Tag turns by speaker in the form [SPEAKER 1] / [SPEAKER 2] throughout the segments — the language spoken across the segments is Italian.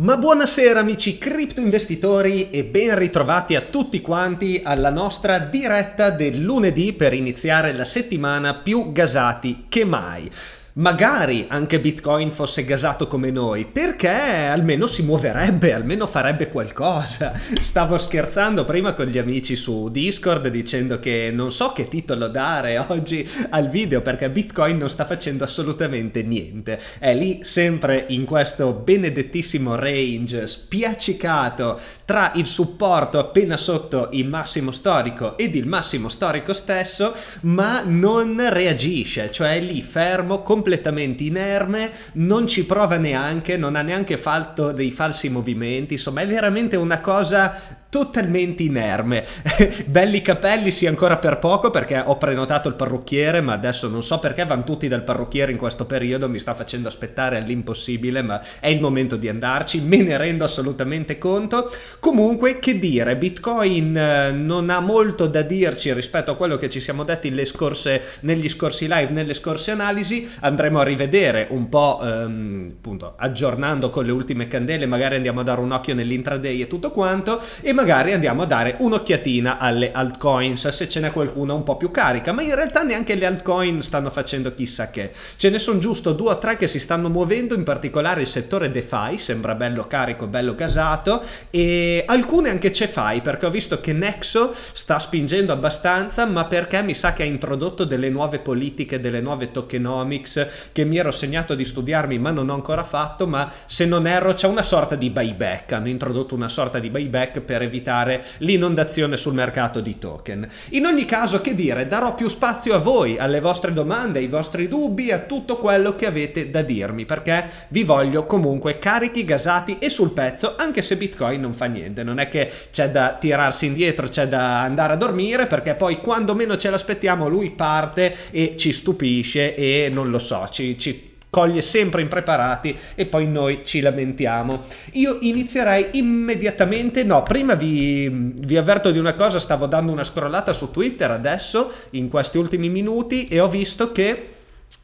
[SPEAKER 1] Ma buonasera amici cripto investitori e ben ritrovati a tutti quanti alla nostra diretta del lunedì per iniziare la settimana più gasati che mai magari anche Bitcoin fosse gasato come noi, perché almeno si muoverebbe, almeno farebbe qualcosa. Stavo scherzando prima con gli amici su Discord dicendo che non so che titolo dare oggi al video perché Bitcoin non sta facendo assolutamente niente. È lì sempre in questo benedettissimo range spiaccicato tra il supporto appena sotto il massimo storico ed il massimo storico stesso, ma non reagisce, cioè è lì fermo completamente completamente inerme, non ci prova neanche, non ha neanche fatto dei falsi movimenti, insomma è veramente una cosa totalmente inerme. Belli capelli sì ancora per poco perché ho prenotato il parrucchiere ma adesso non so perché vanno tutti dal parrucchiere in questo periodo, mi sta facendo aspettare all'impossibile ma è il momento di andarci, me ne rendo assolutamente conto. Comunque che dire, Bitcoin eh, non ha molto da dirci rispetto a quello che ci siamo detti scorse, negli scorsi live, nelle scorse analisi, andremo a rivedere un po' ehm, appunto aggiornando con le ultime candele, magari andiamo a dare un occhio nell'intraday e tutto quanto. E magari andiamo a dare un'occhiatina alle altcoins se ce n'è qualcuna un po' più carica, ma in realtà neanche le altcoin stanno facendo chissà che. Ce ne sono giusto due o tre che si stanno muovendo, in particolare il settore DeFi, sembra bello carico, bello casato, e alcune anche CeFi, perché ho visto che Nexo sta spingendo abbastanza, ma perché mi sa che ha introdotto delle nuove politiche, delle nuove tokenomics che mi ero segnato di studiarmi, ma non ho ancora fatto, ma se non erro c'è una sorta di buyback, hanno introdotto una sorta di buyback per evitare l'inondazione sul mercato di token. In ogni caso, che dire, darò più spazio a voi, alle vostre domande, ai vostri dubbi, a tutto quello che avete da dirmi, perché vi voglio comunque carichi, gasati e sul pezzo, anche se Bitcoin non fa niente, non è che c'è da tirarsi indietro, c'è da andare a dormire, perché poi quando meno ce l'aspettiamo lui parte e ci stupisce e non lo so, ci, ci coglie sempre impreparati e poi noi ci lamentiamo. Io inizierei immediatamente, no, prima vi, vi avverto di una cosa, stavo dando una scrollata su Twitter adesso, in questi ultimi minuti, e ho visto che...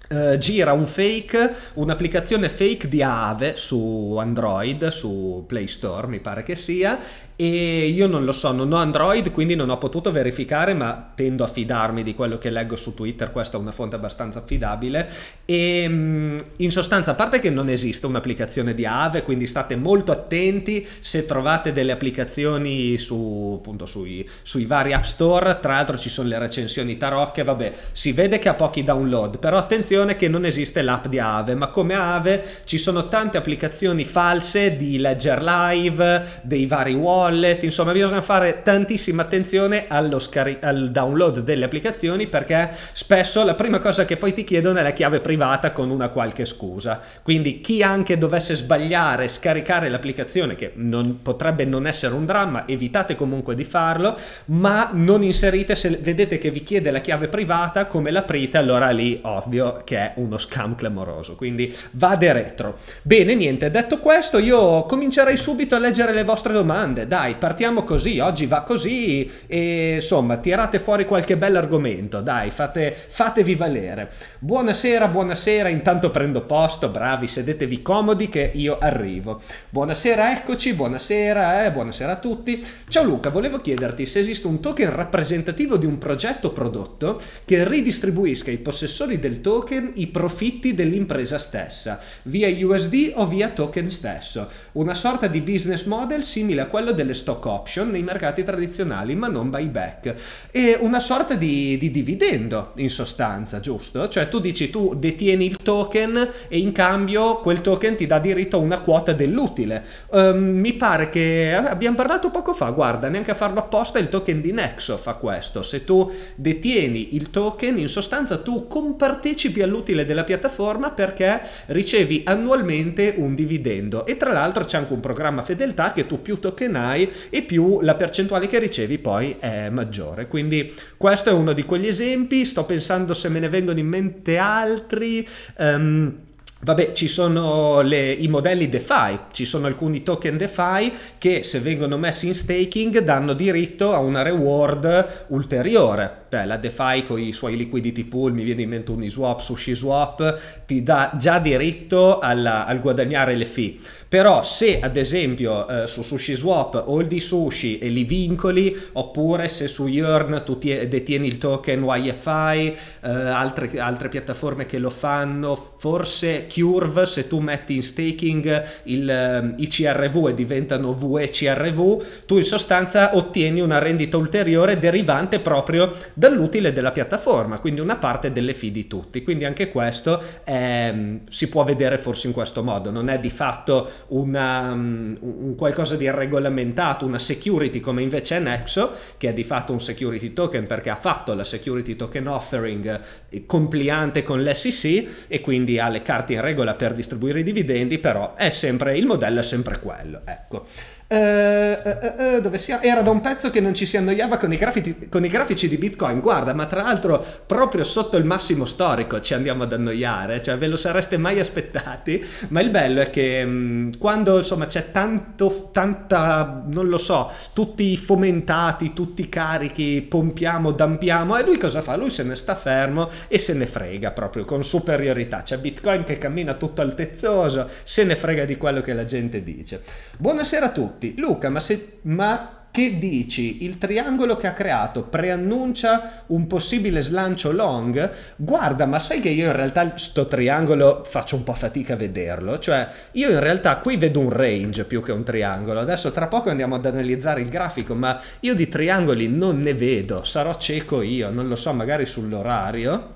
[SPEAKER 1] Eh, gira un fake, un'applicazione fake di Aave su Android, su Play Store mi pare che sia, e io non lo so, non ho Android quindi non ho potuto verificare ma tendo a fidarmi di quello che leggo su Twitter, questa è una fonte abbastanza affidabile e mm, in sostanza a parte che non esiste un'applicazione di Ave quindi state molto attenti se trovate delle applicazioni su, appunto, sui, sui vari app store, tra l'altro ci sono le recensioni tarocche, vabbè si vede che ha pochi download però attenzione che non esiste l'app di Ave ma come Ave ci sono tante applicazioni false di Ledger Live, dei vari Wall wallet, insomma bisogna fare tantissima attenzione scari- al download delle applicazioni perché spesso la prima cosa che poi ti chiedono è la chiave privata con una qualche scusa. Quindi chi anche dovesse sbagliare, scaricare l'applicazione, che non, potrebbe non essere un dramma, evitate comunque di farlo, ma non inserite, se vedete che vi chiede la chiave privata, come l'aprite, allora lì ovvio che è uno scam clamoroso. Quindi vade retro. Bene, niente, detto questo io comincerei subito a leggere le vostre domande dai, partiamo così, oggi va così e insomma tirate fuori qualche bel argomento, dai, fate, fatevi valere. Buonasera, buonasera, intanto prendo posto, bravi, sedetevi comodi che io arrivo. Buonasera, eccoci, buonasera, eh, buonasera a tutti. Ciao Luca, volevo chiederti se esiste un token rappresentativo di un progetto prodotto che ridistribuisca ai possessori del token i profitti dell'impresa stessa, via USD o via token stesso. Una sorta di business model simile a quello del delle stock option nei mercati tradizionali, ma non buyback. È una sorta di, di dividendo in sostanza, giusto? Cioè tu dici tu detieni il token e in cambio quel token ti dà diritto a una quota dell'utile. Um, mi pare che abbiamo parlato poco fa, guarda, neanche a farlo apposta il token di Nexo fa questo. Se tu detieni il token, in sostanza tu compartecipi all'utile della piattaforma perché ricevi annualmente un dividendo. E tra l'altro c'è anche un programma fedeltà che tu più token hai hai e più la percentuale che ricevi poi è maggiore. Quindi questo è uno di quegli esempi, sto pensando se me ne vengono in mente altri. Um, Vabbè, ci sono le, i modelli DeFi, ci sono alcuni token DeFi che se vengono messi in staking danno diritto a una reward ulteriore. Beh, la DeFi con i suoi liquidity pool, mi viene in mente Uniswap, SushiSwap, ti dà già diritto alla, al guadagnare le fee però se ad esempio eh, su SushiSwap holdi sushi e li vincoli oppure se su Yearn tu tie- detieni il token YFI eh, altre, altre, piattaforme che lo fanno forse Curve se tu metti in staking il, ehm, i CRV e diventano VECRV tu in sostanza ottieni una rendita ulteriore derivante proprio dall'utile della piattaforma quindi una parte delle fee di tutti quindi anche questo eh, si può vedere forse in questo modo non è di fatto una, mm, un qualcosa di regolamentato, una security come invece è Nexo, che è di fatto un security token perché ha fatto la security token offering eh, compliante con l'SEC e quindi ha le carte in regola per distribuire i dividendi, però è sempre il modello è sempre quello, ecco. Uh, uh, uh, dove siamo? Era da un pezzo che non ci si annoiava con i, grafici, con i, grafici di Bitcoin. Guarda, ma tra l'altro, proprio sotto il massimo storico ci andiamo ad annoiare, cioè ve lo sareste mai aspettati. Ma il bello è che mh, mm, quando insomma c'è tanto, tanta, non lo so, tutti fomentati, tutti carichi, pompiamo, dampiamo, e lui cosa fa? Lui se ne sta fermo e se ne frega proprio con superiorità. C'è Bitcoin che cammina tutto altezzoso, se ne frega di quello che la gente dice. Buonasera a tutti tutti. Luca, ma, se, ma che dici? Il triangolo che ha creato preannuncia un possibile slancio long? Guarda, ma sai che io in realtà sto triangolo faccio un po' fatica a vederlo? Cioè, io in realtà qui vedo un range più che un triangolo. Adesso tra poco andiamo ad analizzare il grafico, ma io di triangoli non ne vedo. Sarò cieco io, non lo so, magari sull'orario.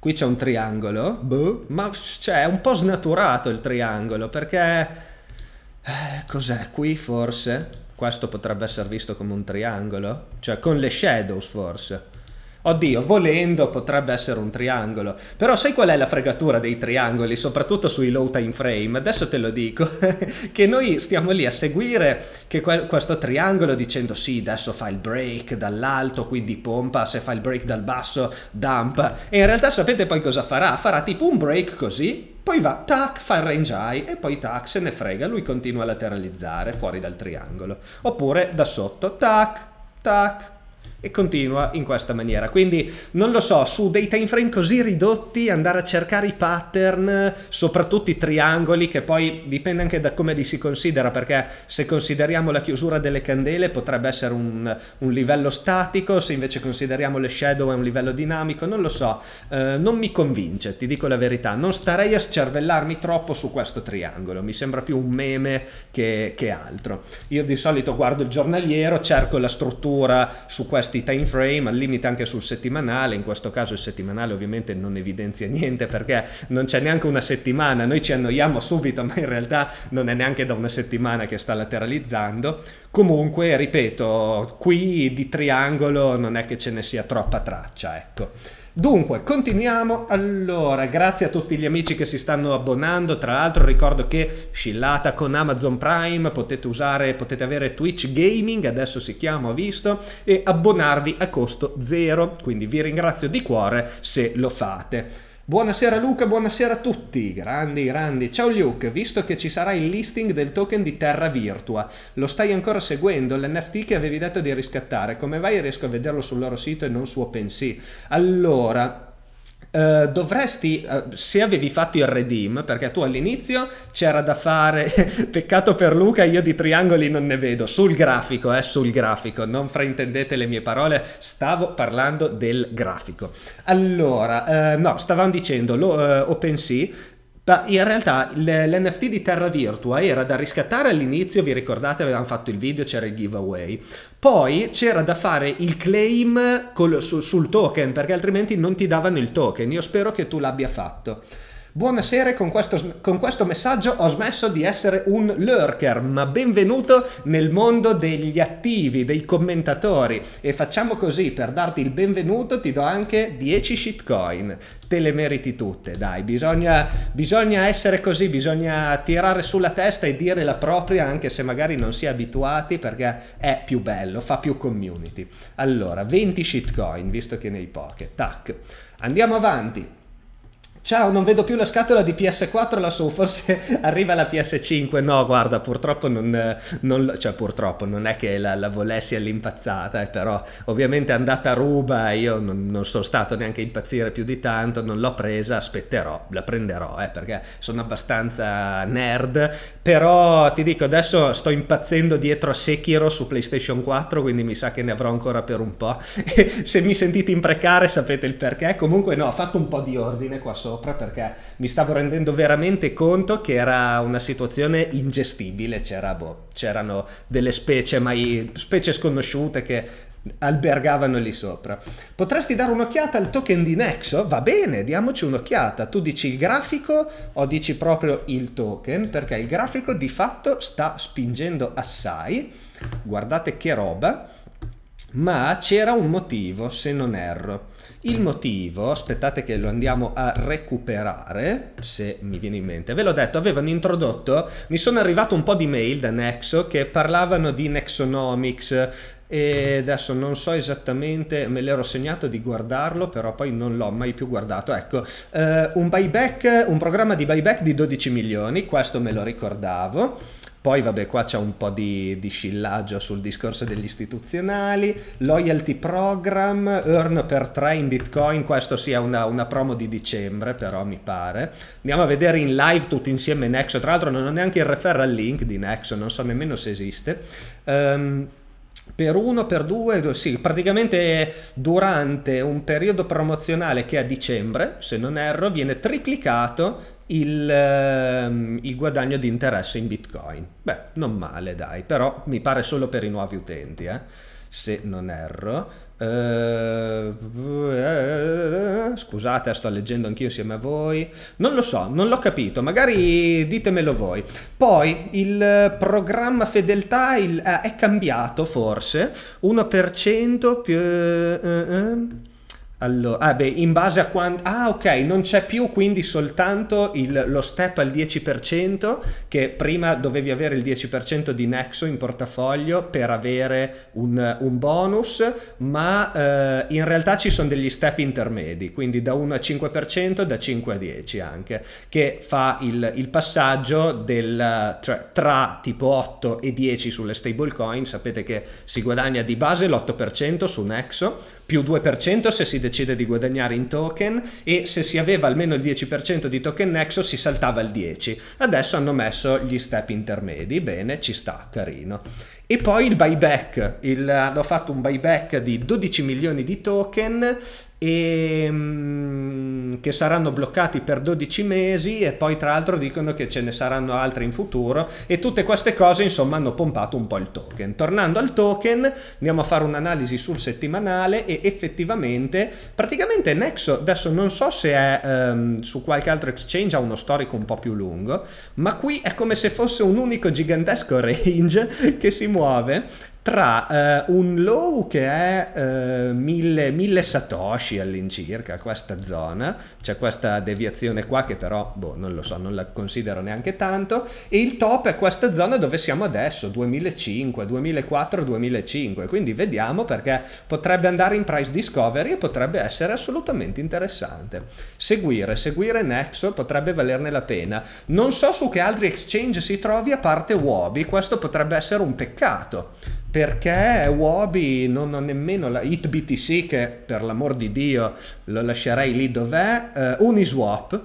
[SPEAKER 1] Qui c'è un triangolo, boh, ma cioè è un po' snaturato il triangolo perché eh, cos'è qui forse? Questo potrebbe essere visto come un triangolo? Cioè con le shadows forse. Oddio, volendo potrebbe essere un triangolo. Però sai qual è la fregatura dei triangoli, soprattutto sui low time frame? Adesso te lo dico, che noi stiamo lì a seguire que questo triangolo dicendo sì, adesso fa il break dall'alto, quindi pompa, se fa il break dal basso, dump. E in realtà sapete poi cosa farà? Farà tipo un break così, poi va, tac, fa il range high e poi tac, se ne frega, lui continua a lateralizzare fuori dal triangolo. Oppure da sotto, tac, tac, e continua in questa maniera. Quindi non lo so, su dei time frame così ridotti andare a cercare i pattern, soprattutto i triangoli, che poi dipende anche da come li si considera, perché se consideriamo la chiusura delle candele potrebbe essere un, un livello statico, se invece consideriamo le shadow è un livello dinamico, non lo so, eh, non mi convince, ti dico la verità, non starei a scervellarmi troppo su questo triangolo, mi sembra più un meme che, che altro. Io di solito guardo il giornaliero, cerco la struttura su questo questi time frame, al limite anche sul settimanale, in questo caso il settimanale ovviamente non evidenzia niente perché non c'è neanche una settimana, noi ci annoiamo subito ma in realtà non è neanche da una settimana che sta lateralizzando, comunque ripeto qui di triangolo non è che ce ne sia troppa traccia ecco. Dunque, continuiamo. Allora, grazie a tutti gli amici che si stanno abbonando. Tra l'altro ricordo che scillata con Amazon Prime potete usare, potete avere Twitch Gaming, adesso si chiama, ho visto, e abbonarvi a costo zero. Quindi vi ringrazio di cuore se lo fate. Buonasera Luca, buonasera a tutti, grandi, grandi. Ciao Luke, visto che ci sarà il listing del token di Terra Virtua, lo stai ancora seguendo, l'NFT che avevi detto di riscattare, come vai riesco a vederlo sul loro sito e non su OpenSea? Allora, eh, dovresti, uh, se avevi fatto il redeem, perché tu all'inizio c'era da fare, peccato per Luca, io di triangoli non ne vedo, sul grafico, eh, sul grafico, non fraintendete le mie parole, stavo parlando del grafico. Allora, uh, no, stavamo dicendo, lo, uh, OpenSea in realtà l'NFT di Terra Virtua era da riscattare all'inizio, vi ricordate avevamo fatto il video, c'era il giveaway. Poi c'era da fare il claim col, sul, sul token, perché altrimenti non ti davano il token. Io spero che tu l'abbia fatto. Buonasera, con questo, con questo messaggio ho smesso di essere un lurker, ma benvenuto nel mondo degli attivi, dei commentatori. E facciamo così, per darti il benvenuto ti do anche 10 shitcoin. Te le meriti tutte, dai, bisogna, bisogna essere così, bisogna tirare sulla testa e dire la propria, anche se magari non si è abituati, perché è più bello, fa più community. Allora, 20 shitcoin, visto che nei poche, tac. Andiamo avanti ciao non vedo più la scatola di PS4 lassù, forse arriva la PS5, no guarda purtroppo non, non cioè purtroppo non è che la, la volessi all'impazzata, eh, però ovviamente è andata a ruba, io non, non, sono stato neanche a impazzire più di tanto, non l'ho presa, aspetterò, la prenderò eh, perché sono abbastanza nerd, però ti dico adesso sto impazzendo dietro a Sekiro su PlayStation 4, quindi mi sa che ne avrò ancora per un po', se mi sentite imprecare sapete il perché, comunque no, ho fatto un po' di ordine qua sopra sopra perché mi stavo rendendo veramente conto che era una situazione ingestibile, C'era, boh, c'erano delle specie, mai, specie sconosciute che albergavano lì sopra. Potresti dare un'occhiata al token di Nexo? Va bene, diamoci un'occhiata. Tu dici il grafico o dici proprio il token? Perché il grafico di fatto sta spingendo assai. Guardate che roba ma c'era un motivo se non erro il motivo aspettate che lo andiamo a recuperare se mi viene in mente ve l'ho detto avevano introdotto mi sono arrivato un po' di mail da Nexo che parlavano di Nexonomics e adesso non so esattamente me l'ero segnato di guardarlo però poi non l'ho mai più guardato ecco eh, un buyback un programma di buyback di 12 milioni questo me lo ricordavo poi vabbè qua c'è un po' di, di scillaggio sul discorso degli istituzionali, loyalty program, earn per 3 in bitcoin, questo sia una, una promo di dicembre però mi pare. Andiamo a vedere in live tutti insieme Nexo, tra l'altro non ho neanche il referral link di Nexo, non so nemmeno se esiste. Um, per uno, per due, sì, praticamente durante un periodo promozionale che è a dicembre, se non erro, viene triplicato il, ehm, il, guadagno di interesse in bitcoin. Beh, non male dai, però mi pare solo per i nuovi utenti, eh? se non erro. Uh, scusate, sto leggendo anch'io insieme a voi. Non lo so, non l'ho capito, magari ditemelo voi. Poi il programma fedeltà il, eh, è cambiato forse, 1% più... Uh, uh. Allora, ah beh, in base a quanto... Ah ok, non c'è più quindi soltanto il, lo step al 10% che prima dovevi avere il 10% di Nexo in portafoglio per avere un, un bonus, ma eh, in realtà ci sono degli step intermedi, quindi da 1 a 5%, da 5 a 10 anche, che fa il, il passaggio del, tra, tra, tipo 8 e 10 sulle stablecoin, sapete che si guadagna di base l'8% su Nexo, più 2% se si decide di guadagnare in token e se si aveva almeno il 10% di token nexo si saltava il 10. Adesso hanno messo gli step intermedi, bene, ci sta, carino. E poi il buyback, il, hanno fatto un buyback di 12 milioni di token e, mm, che saranno bloccati per 12 mesi e poi tra l'altro dicono che ce ne saranno altri in futuro e tutte queste cose insomma hanno pompato un po' il token. Tornando al token andiamo a fare un'analisi sul settimanale e effettivamente praticamente Nexo adesso non so se è um, su qualche altro exchange ha uno storico un po' più lungo ma qui è come se fosse un unico gigantesco range che si muove tra eh, un low che è eh, mille, mille satoshi all'incirca, questa zona, c'è questa deviazione qua che però, boh, non lo so, non la considero neanche tanto, e il top è questa zona dove siamo adesso, 2005, 2004, 2005, quindi vediamo perché potrebbe andare in price discovery e potrebbe essere assolutamente interessante. Seguire, seguire Nexo potrebbe valerne la pena. Non so su che altri exchange si trovi a parte Wabi, questo potrebbe essere un peccato perché Wobi non ho nemmeno la HitBTC che per l'amor di Dio lo lascerei lì dov'è, uh, Uniswap,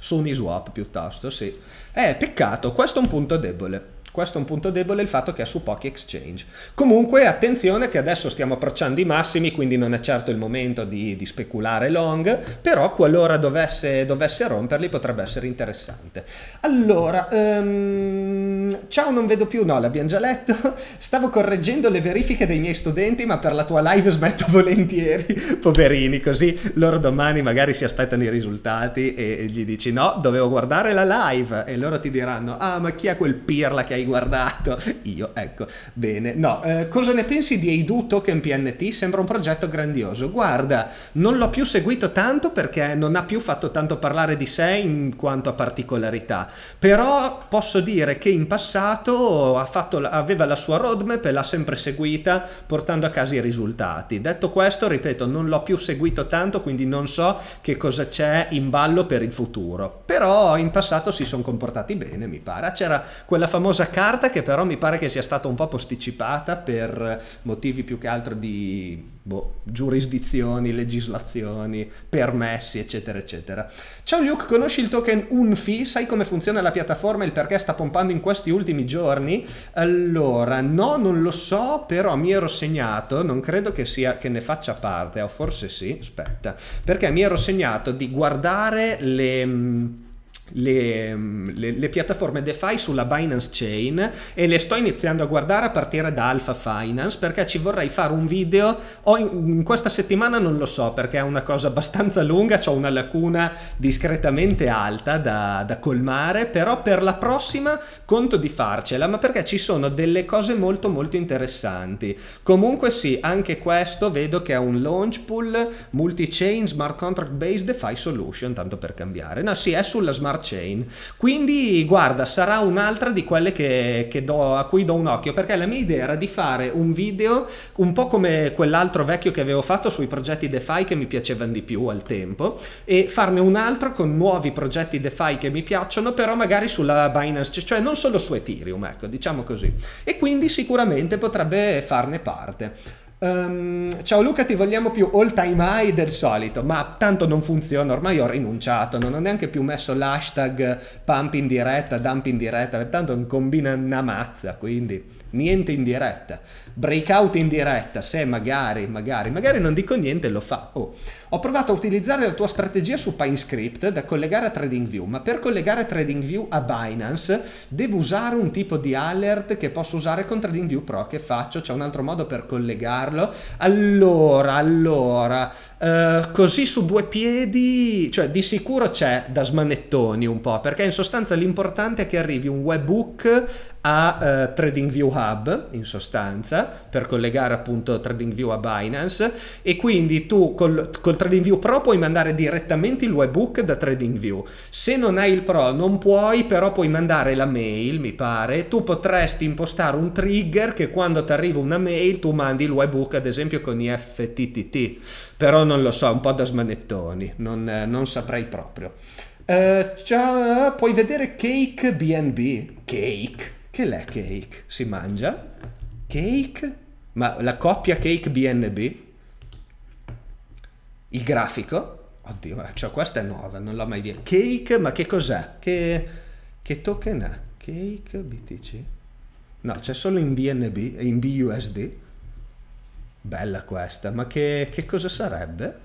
[SPEAKER 1] su Uniswap piuttosto, sì. Eh, peccato, questo è un punto debole. Questo è un punto debole, il fatto che è su pochi exchange. Comunque attenzione che adesso stiamo approcciando i massimi, quindi non è certo il momento di, di speculare long, però qualora dovesse, dovesse, romperli potrebbe essere interessante. Allora, um, ciao non vedo più, no l'abbiamo già letto, stavo correggendo le verifiche dei miei studenti ma per la tua live smetto volentieri, poverini, così loro domani magari si aspettano i risultati e, e gli dici no, dovevo guardare la live e loro ti diranno ah ma chi è quel pirla che hai guardato? Io, ecco, bene. No, eh, cosa ne pensi di Eidu Token PNT? Sembra un progetto grandioso. Guarda, non l'ho più seguito tanto perché non ha più fatto tanto parlare di sé in quanto a particolarità, però posso dire che in passato fatto, aveva la sua roadmap e l'ha sempre seguita portando a casa i risultati. Detto questo, ripeto, non l'ho più seguito tanto, quindi non so che cosa c'è in ballo per il futuro. Però in passato si sono comportati bene, mi pare. C'era quella famosa carta che però mi pare che sia stata un po' posticipata per motivi più che altro di boh, giurisdizioni, legislazioni, permessi, eccetera, eccetera. Ciao Luke, conosci il token UNFI? Sai come funziona la piattaforma e il perché sta pompando in questi ultimi giorni? Allora, no, non lo so, però mi ero segnato, non credo che, sia, che ne faccia parte, o forse sì, aspetta, perché mi ero segnato di guardare le le, le, le, piattaforme DeFi sulla Binance Chain e le sto iniziando a guardare a partire da Alpha Finance perché ci vorrei fare un video o in, in questa settimana non lo so perché è una cosa abbastanza lunga ho una lacuna discretamente alta da, da, colmare però per la prossima conto di farcela ma perché ci sono delle cose molto molto interessanti comunque sì anche questo vedo che è un launch pool multi-chain smart contract based DeFi solution tanto per cambiare no sì è sulla smart Chain. Quindi guarda, sarà un'altra di quelle che, che do, a cui do un occhio, perché la mia idea era di fare un video un po' come quell'altro vecchio che avevo fatto sui progetti DeFi che mi piacevano di più al tempo, e farne un altro con nuovi progetti DeFi che mi piacciono, però magari sulla Binance, cioè non solo su Ethereum, ecco, diciamo così. E quindi sicuramente potrebbe farne parte. Um, ciao Luca, ti vogliamo più all time high del solito, ma tanto non funziona, ormai ho rinunciato, non ho neanche più messo l'hashtag pump in diretta, dump in diretta, tanto non combina una mazza, quindi niente in diretta. Breakout in diretta, se magari, magari, magari non dico niente, lo fa. Oh. Ho provato a utilizzare la tua strategia su PineScript da collegare a TradingView, ma per collegare TradingView a Binance devo usare un tipo di alert che posso usare con TradingView Pro. Che faccio? C'è un altro modo per collegarlo? Allora, allora, eh, così su due piedi, cioè di sicuro c'è da smanettoni un po', perché in sostanza l'importante è che arrivi un webhook a eh, TradingView Hub in sostanza per collegare appunto TradingView a Binance e quindi tu col, col TradingView Pro puoi mandare direttamente il webbook da TradingView. Se non hai il Pro non puoi, però puoi mandare la mail, mi pare. Tu potresti impostare un trigger che quando ti arriva una mail tu mandi il webbook ad esempio con i FTTT. Però non lo so, un po' da smanettoni, non, eh, non saprei proprio. Eh, ciao, puoi vedere Cake BNB. Cake? Che l'è cake? Si mangia? Cake? Ma la coppia cake BNB? il grafico. Oddio, eh, cioè questa è nuova, non l'ho mai vista. Cake, ma che cos'è? Che, che token è? Cake BTC? No, c'è solo in BNB, in BUSD. Bella questa, ma che, che cosa sarebbe?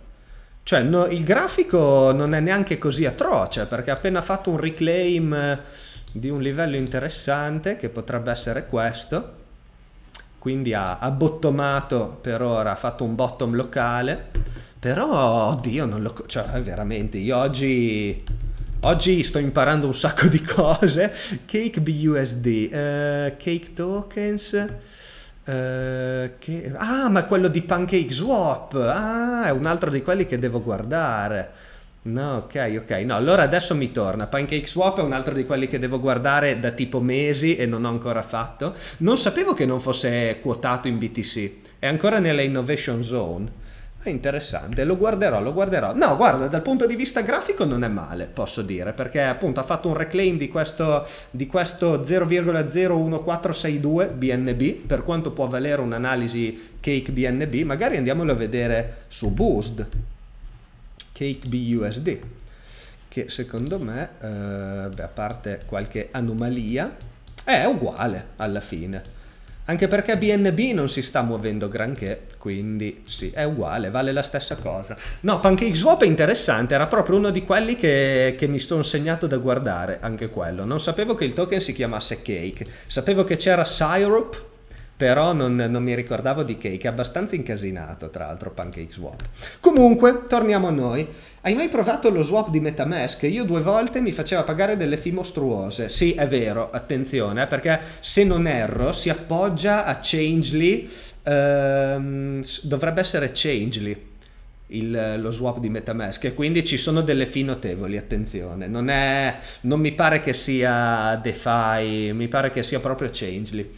[SPEAKER 1] Cioè, no, il grafico non è neanche così atroce, perché ha appena fatto un reclaim eh, di un livello interessante, che potrebbe essere questo. Quindi ha, ha bottomato per ora, ha fatto un bottom locale però, oddio, non lo... Cioè, eh, veramente, io oggi... Oggi sto imparando un sacco di cose. Cake BUSD, uh, eh, Cake Tokens... Uh, che... Ah, ma quello di Pancake Swap! Ah, è un altro di quelli che devo guardare. No, ok, ok. No, allora adesso mi torna. Pancake Swap è un altro di quelli che devo guardare da tipo mesi e non ho ancora fatto. Non sapevo che non fosse quotato in BTC. È ancora nella Innovation Zone. È interessante, lo guarderò, lo guarderò. No, guarda, dal punto di vista grafico non è male, posso dire, perché appunto ha fatto un reclaim di questo, di questo 0,01462 BNB, per quanto può valere un'analisi Cake BNB, magari andiamolo a vedere su Boost, Cake BUSD, che secondo me, eh, beh, a parte qualche anomalia, è uguale alla fine anche perché BNB non si sta muovendo granché, quindi sì, è uguale, vale la stessa cosa. No, PancakeSwap è interessante, era proprio uno di quelli che, che mi sono segnato da guardare, anche quello. Non sapevo che il token si chiamasse Cake, sapevo che c'era Syrup, però non, non, mi ricordavo di cake, è abbastanza incasinato tra l'altro Pancake Swap. Comunque, torniamo a noi. Hai mai provato lo swap di Metamask? Io due volte mi faceva pagare delle fee mostruose. Sì, è vero, attenzione, eh, perché se non erro si appoggia a Changely, ehm, dovrebbe essere Changely. Il, lo swap di Metamask e quindi ci sono delle fee notevoli, attenzione, non, è, non mi pare che sia DeFi, mi pare che sia proprio Changely.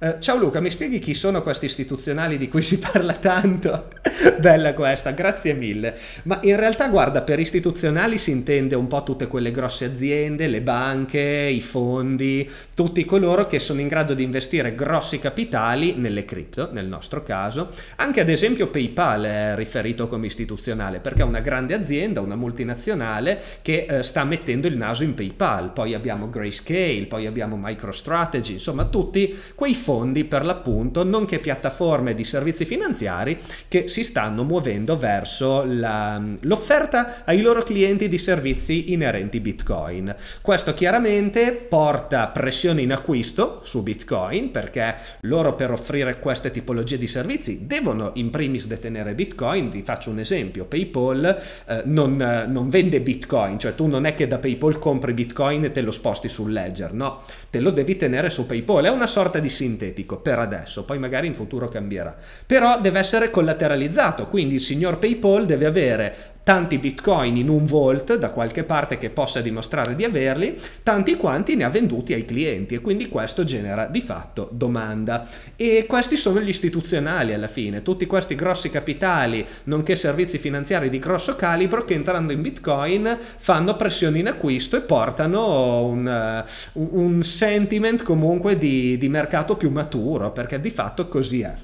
[SPEAKER 1] Uh, ciao Luca, mi spieghi chi sono questi istituzionali di cui si parla tanto? Bella questa, grazie mille. Ma in realtà, guarda, per istituzionali si intende un po' tutte quelle grosse aziende, le banche, i fondi, tutti coloro che sono in grado di investire grossi capitali nelle cripto, nel nostro caso. Anche ad esempio PayPal è riferito come istituzionale, perché è una grande azienda, una multinazionale che eh, sta mettendo il naso in PayPal. Poi abbiamo Grayscale, poi abbiamo MicroStrategy, insomma tutti quei fondi per l'appunto, nonché piattaforme di servizi finanziari che si stanno muovendo verso l'offerta ai loro clienti di servizi inerenti Bitcoin. Questo chiaramente porta pressione in acquisto su Bitcoin perché loro per offrire queste tipologie di servizi devono in primis detenere Bitcoin. Vi faccio un esempio, PayPal eh, non, non vende Bitcoin, cioè tu non è che da PayPal compri Bitcoin e te lo sposti sul ledger, no? te lo devi tenere su PayPal, è una sorta di sintetico per adesso, poi magari in futuro cambierà, però deve essere collateralizzato, quindi il signor PayPal deve avere tanti bitcoin in un vault da qualche parte che possa dimostrare di averli, tanti quanti ne ha venduti ai clienti e quindi questo genera di fatto domanda. E questi sono gli istituzionali alla fine, tutti questi grossi capitali, nonché servizi finanziari di grosso calibro che entrando in bitcoin fanno pressione in acquisto e portano un, eh, un sentiment comunque di, di mercato più maturo, perché di fatto così è.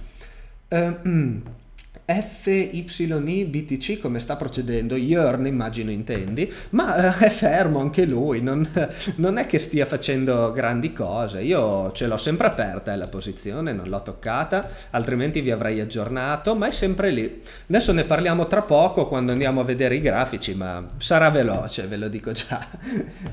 [SPEAKER 1] Uh, FYI BTC come sta procedendo, Yearn immagino intendi, ma eh, è fermo anche lui, non, non, è che stia facendo grandi cose, io ce l'ho sempre aperta eh, la posizione, non l'ho toccata, altrimenti vi avrei aggiornato, ma è sempre lì. Adesso ne parliamo tra poco quando andiamo a vedere i grafici, ma sarà veloce, ve lo dico già.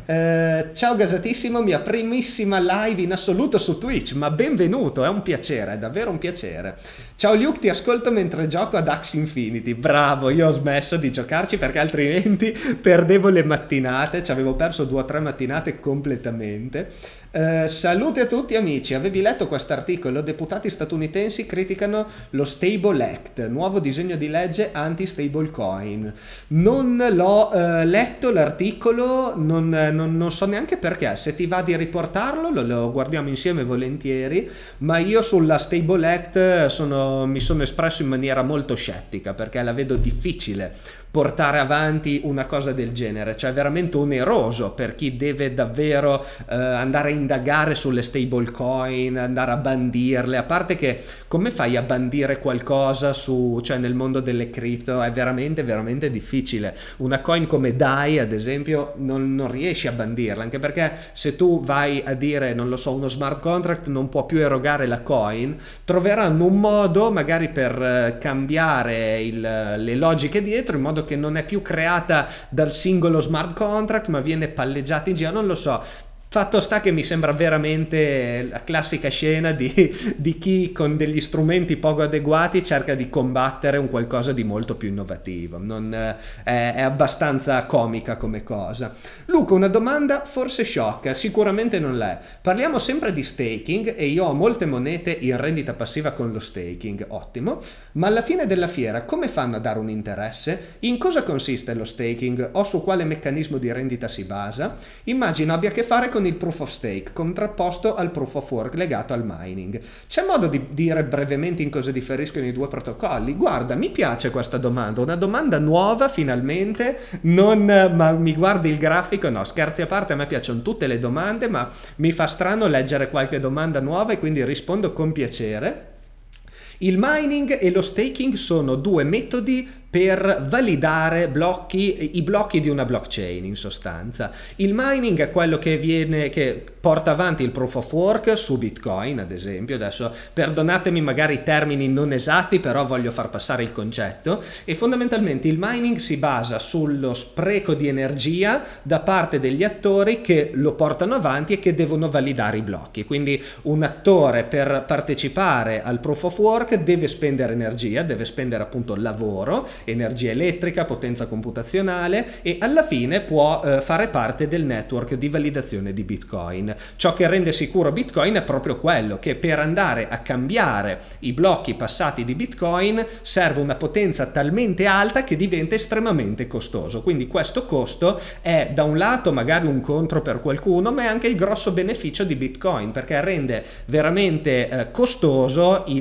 [SPEAKER 1] Eh, ciao gasatissimo, mia primissima live in assoluto su Twitch, ma benvenuto, è un piacere, è davvero un piacere. Ciao Luke, ti ascolto mentre gioco ad Axe Infinity. Bravo, io ho smesso di giocarci perché altrimenti perdevo le mattinate, ci avevo perso due o tre mattinate completamente. Eh, salute a tutti amici, avevi letto quest'articolo? Deputati statunitensi criticano lo Stable Act, nuovo disegno di legge anti-stablecoin. Non l'ho eh, letto l'articolo, non, non, non, so neanche perché, se ti va di riportarlo lo, lo guardiamo insieme volentieri, ma io sulla Stable Act sono, mi sono espresso in maniera molto scettica perché la vedo difficile portare avanti una cosa del genere, cioè è veramente oneroso per chi deve davvero eh, andare a indagare sulle stablecoin, andare a bandirle, a parte che come fai a bandire qualcosa su, cioè nel mondo delle cripto è veramente veramente difficile, una coin come DAI ad esempio non, non riesci a bandirla, anche perché se tu vai a dire, non lo so, uno smart contract non può più erogare la coin, troveranno un modo magari per eh, cambiare il, le logiche dietro in modo modo che non è più creata dal singolo smart contract ma viene palleggiata in giro, non lo so, Fatto sta che mi sembra veramente la classica scena di, di, chi con degli strumenti poco adeguati cerca di combattere un qualcosa di molto più innovativo. Non, eh, è abbastanza comica come cosa. Luca, una domanda forse sciocca, sicuramente non l'è. Parliamo sempre di staking e io ho molte monete in rendita passiva con lo staking, ottimo, ma alla fine della fiera come fanno a dare un interesse? In cosa consiste lo staking o su quale meccanismo di rendita si basa? Immagino abbia a che fare con con il proof of stake contrapposto al proof of work legato al mining. C'è modo di dire brevemente in cosa differiscono i due protocolli? Guarda, mi piace questa domanda, una domanda nuova finalmente, non ma mi guardi il grafico, no, scherzi a parte, a me piacciono tutte le domande, ma mi fa strano leggere qualche domanda nuova e quindi rispondo con piacere. Il mining e lo staking sono due metodi per validare blocchi, i blocchi di una blockchain in sostanza. Il mining è quello che, viene, che porta avanti il proof of work su Bitcoin, ad esempio. Adesso perdonatemi magari i termini non esatti, però voglio far passare il concetto. E fondamentalmente il mining si basa sullo spreco di energia da parte degli attori che lo portano avanti e che devono validare i blocchi. Quindi un attore per partecipare al proof of work deve spendere energia, deve spendere appunto lavoro energia elettrica, potenza computazionale e alla fine può eh, fare parte del network di validazione di Bitcoin. Ciò che rende sicuro Bitcoin è proprio quello che per andare a cambiare i blocchi passati di Bitcoin serve una potenza talmente alta che diventa estremamente costoso. Quindi questo costo è da un lato magari un contro per qualcuno, ma è anche il grosso beneficio di Bitcoin perché rende veramente eh, costoso eh,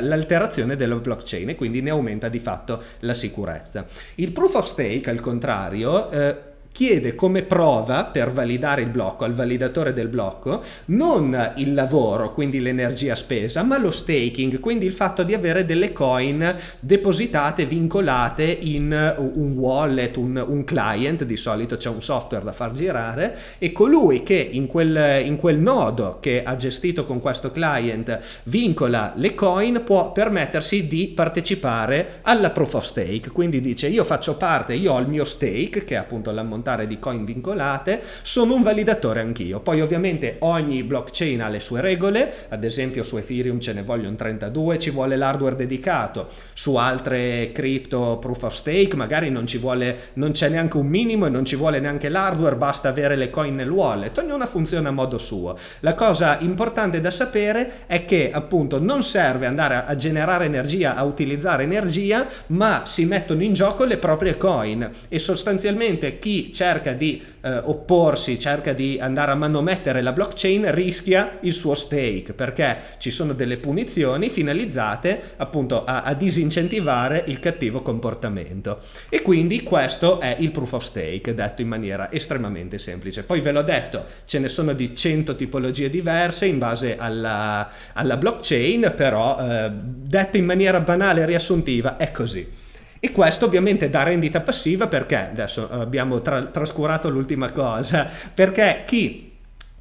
[SPEAKER 1] l'alterazione della blockchain e quindi ne aumenta di fatto la sicurezza sicurezza. Il proof of stake, al contrario, eh, chiede come prova per validare il blocco al validatore del blocco non il lavoro, quindi l'energia spesa, ma lo staking, quindi il fatto di avere delle coin depositate, vincolate in un wallet, un, un client, di solito c'è un software da far girare e colui che in quel, in quel nodo che ha gestito con questo client vincola le coin può permettersi di partecipare alla proof of stake, quindi dice io faccio parte, io ho il mio stake che è appunto l'ammontare montare di coin vincolate, sono un validatore anch'io. Poi ovviamente ogni blockchain ha le sue regole, ad esempio su Ethereum ce ne vogliono 32, ci vuole l'hardware dedicato, su altre crypto proof of stake magari non ci vuole, non c'è neanche un minimo e non ci vuole neanche l'hardware, basta avere le coin nel wallet, ognuna funziona a modo suo. La cosa importante da sapere è che appunto non serve andare a generare energia, a utilizzare energia, ma si mettono in gioco le proprie coin e sostanzialmente chi cerca di eh, opporsi, cerca di andare a manomettere la blockchain, rischia il suo stake perché ci sono delle punizioni finalizzate appunto a, a disincentivare il cattivo comportamento. E quindi questo è il proof of stake, detto in maniera estremamente semplice. Poi ve l'ho detto, ce ne sono di 100 tipologie diverse in base alla, alla blockchain, però eh, detta in maniera banale e riassuntiva è così. E questo ovviamente dà rendita passiva perché, adesso eh, abbiamo tra trascurato l'ultima cosa, perché chi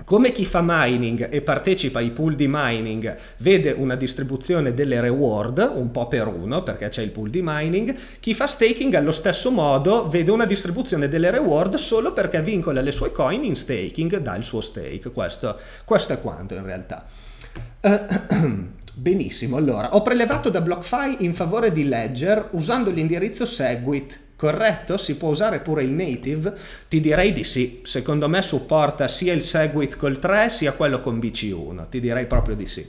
[SPEAKER 1] come chi fa mining e partecipa ai pool di mining vede una distribuzione delle reward, un po' per uno perché c'è il pool di mining, chi fa staking allo stesso modo vede una distribuzione delle reward solo perché vincola le sue coin in staking dal suo stake. Questo, questo è quanto in realtà. Uh, Benissimo, allora ho prelevato da BlockFi in favore di Ledger usando l'indirizzo Segwit, corretto? Si può usare pure il native? Ti direi di sì, secondo me supporta sia il Segwit col 3 sia quello con BC1, ti direi proprio di sì.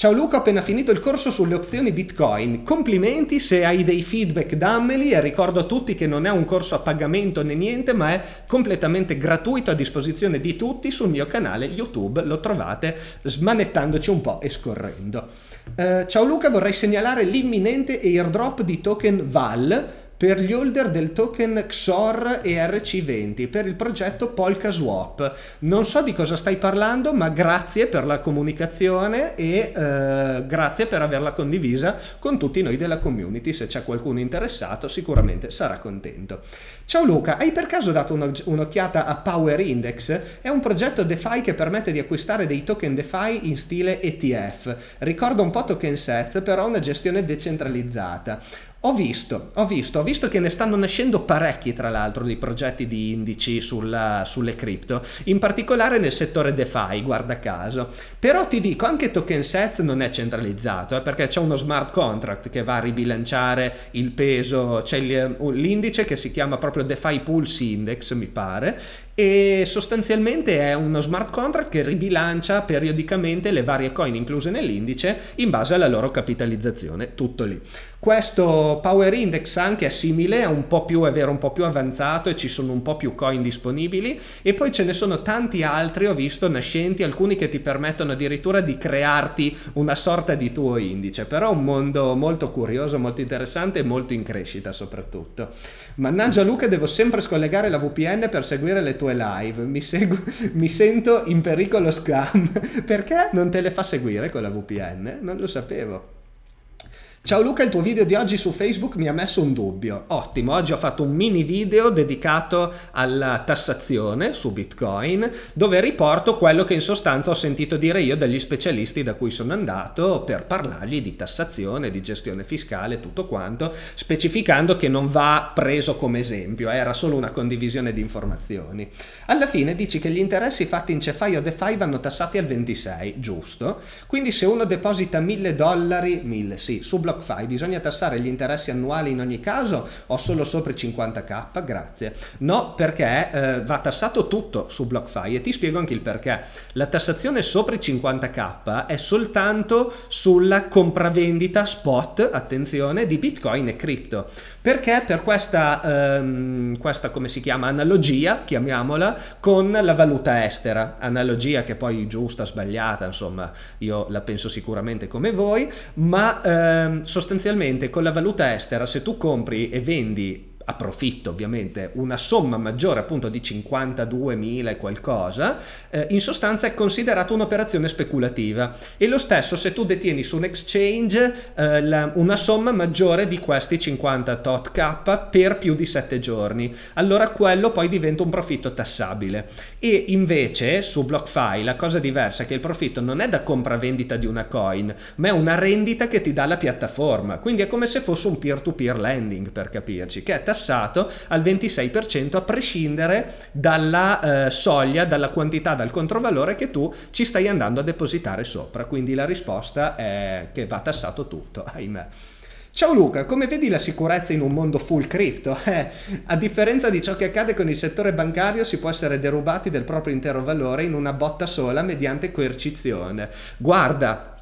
[SPEAKER 1] Ciao Luca, ho appena finito il corso sulle opzioni Bitcoin. Complimenti, se hai dei feedback dammeli e ricordo a tutti che non è un corso a pagamento né niente, ma è completamente gratuito a disposizione di tutti sul mio canale YouTube. Lo trovate smanettandoci un po' e scorrendo. Eh, ciao Luca, vorrei segnalare l'imminente airdrop di token VAL per gli holder del token XOR erc 20 per il progetto PolkaSwap. Non so di cosa stai parlando, ma grazie per la comunicazione e eh, grazie per averla condivisa con tutti noi della community. Se c'è qualcuno interessato, sicuramente sarà contento. Ciao Luca, hai per caso dato un'occhiata a Power Index? È un progetto DeFi che permette di acquistare dei token DeFi in stile ETF. Ricorda un po' token sets, però una gestione decentralizzata. Ho visto, ho visto, ho visto che ne stanno nascendo parecchi tra l'altro di progetti di indici sulla, sulle cripto, in particolare nel settore DeFi, guarda caso. Però ti dico, anche token sets non è centralizzato, eh, perché c'è uno smart contract che va a ribilanciare il peso, c'è l'indice che si chiama proprio DeFi Pulse Index, mi pare, e sostanzialmente è uno smart contract che ribilancia periodicamente le varie coin incluse nell'indice in base alla loro capitalizzazione, tutto lì. Questo Power Index anche è simile, è un po' più, è vero, un po' più avanzato e ci sono un po' più coin disponibili e poi ce ne sono tanti altri, ho visto, nascenti, alcuni che ti permettono addirittura di crearti una sorta di tuo indice, però un mondo molto curioso, molto interessante e molto in crescita soprattutto. Mannaggia Luca, devo sempre scollegare la VPN per seguire le tue live, mi, mi sento in pericolo scam, perché non te le fa seguire con la VPN? Non lo sapevo. Ciao Luca, il tuo video di oggi su Facebook mi ha messo un dubbio. Ottimo, oggi ho fatto un mini video dedicato alla tassazione su Bitcoin, dove riporto quello che in sostanza ho sentito dire io dagli specialisti da cui sono andato per parlargli di tassazione, di gestione fiscale, tutto quanto, specificando che non va preso come esempio, era solo una condivisione di informazioni. Alla fine dici che gli interessi fatti in Cefai o DeFi vanno tassati al 26, giusto? Quindi se uno deposita 1000 dollari, 1000 sì, su BlockFi bisogna tassare gli interessi annuali in ogni caso o solo sopra i 50k? Grazie. No, perché eh, va tassato tutto su BlockFi e ti spiego anche il perché. La tassazione sopra i 50k è soltanto sulla compravendita spot, attenzione, di Bitcoin e cripto perché per questa, ehm, questa come si chiama, analogia, chiamiamola, con la valuta estera, analogia che poi giusta, sbagliata, insomma, io la penso sicuramente come voi, ma ehm, sostanzialmente con la valuta estera se tu compri e vendi a profitto ovviamente, una somma maggiore appunto di 52.000 e qualcosa, eh, in sostanza è considerata un'operazione speculativa. E lo stesso se tu detieni su un exchange eh, la, una somma maggiore di questi 50 tot k per più di 7 giorni, allora quello poi diventa un profitto tassabile. E invece su BlockFi la cosa diversa è che il profitto non è da compravendita di una coin, ma è una rendita che ti dà la piattaforma. Quindi è come se fosse un peer-to-peer -peer lending per capirci, che è tassabile tassato al 26% a prescindere dalla eh, soglia, dalla quantità, dal controvalore che tu ci stai andando a depositare sopra. Quindi la risposta è che va tassato tutto, ahimè. Ciao Luca, come vedi la sicurezza in un mondo full crypto? Eh, a differenza di ciò che accade con il settore bancario, si può essere derubati del proprio intero valore in una botta sola mediante coercizione. Guarda,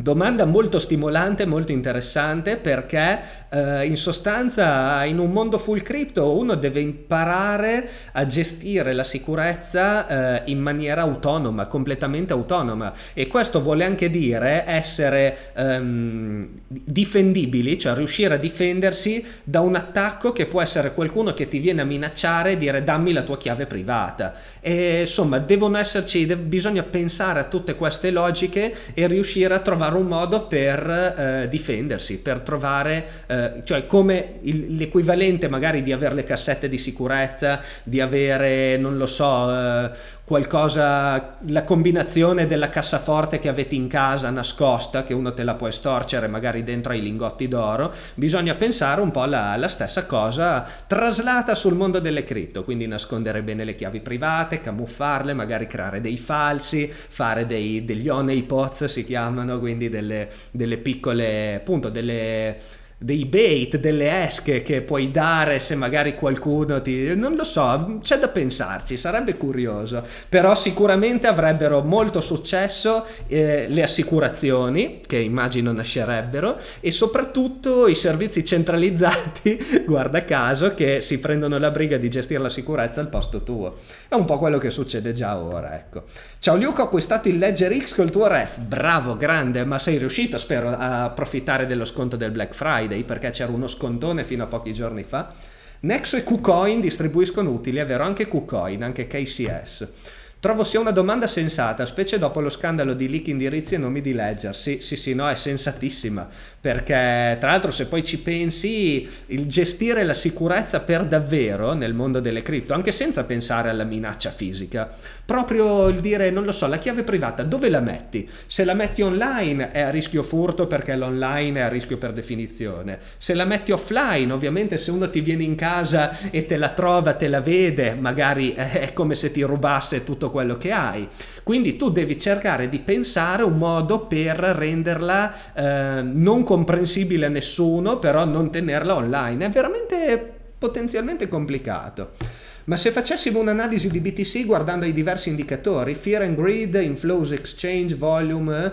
[SPEAKER 1] Domanda molto stimolante, molto interessante perché eh, in sostanza in un mondo full crypto uno deve imparare a gestire la sicurezza eh, in maniera autonoma, completamente autonoma e questo vuole anche dire essere ehm, difendibili, cioè riuscire a difendersi da un attacco che può essere qualcuno che ti viene a minacciare e dire dammi la tua chiave privata. E, insomma, devono esserci, de- bisogna pensare a tutte queste logiche e riuscire a trovare trovare un modo per eh, difendersi, per trovare, eh, cioè come il, l'equivalente magari di avere le cassette di sicurezza, di avere, non lo so, eh, qualcosa, la combinazione della cassaforte che avete in casa nascosta, che uno te la può estorcere magari dentro ai lingotti d'oro, bisogna pensare un po' alla, stessa cosa traslata sul mondo delle cripto, quindi nascondere bene le chiavi private, camuffarle, magari creare dei falsi, fare dei, degli honey pots si chiamano, quindi delle, delle piccole, appunto, delle dei bait, delle esche che puoi dare se magari qualcuno ti... non lo so, c'è da pensarci, sarebbe curioso, però sicuramente avrebbero molto successo eh, le assicurazioni, che immagino nascerebbero, e soprattutto i servizi centralizzati, guarda caso, che si prendono la briga di gestire la sicurezza al posto tuo. È un po' quello che succede già ora, ecco. Ciao Luca, ho acquistato il Ledger X col tuo ref, bravo, grande, ma sei riuscito spero a approfittare dello sconto del Black Friday Friday perché c'era uno scontone fino a pochi giorni fa. Nexo e KuCoin distribuiscono utili, è vero, anche KuCoin, anche KCS. Trovo sia una domanda sensata, specie dopo lo scandalo di leak indirizzi e nomi di ledger. Sì, sì, sì, no, è sensatissima, perché tra l'altro se poi ci pensi, il gestire la sicurezza per davvero nel mondo delle cripto, anche senza pensare alla minaccia fisica, Proprio il dire, non lo so, la chiave privata dove la metti? Se la metti online è a rischio furto perché l'online è a rischio per definizione. Se la metti offline, ovviamente se uno ti viene in casa e te la trova, te la vede, magari è come se ti rubasse tutto quello che hai. Quindi tu devi cercare di pensare un modo per renderla eh, non comprensibile a nessuno, però non tenerla online. È veramente potenzialmente complicato. Ma se facessimo un'analisi di BTC guardando i diversi indicatori, Fear and Greed, Inflows Exchange, Volume,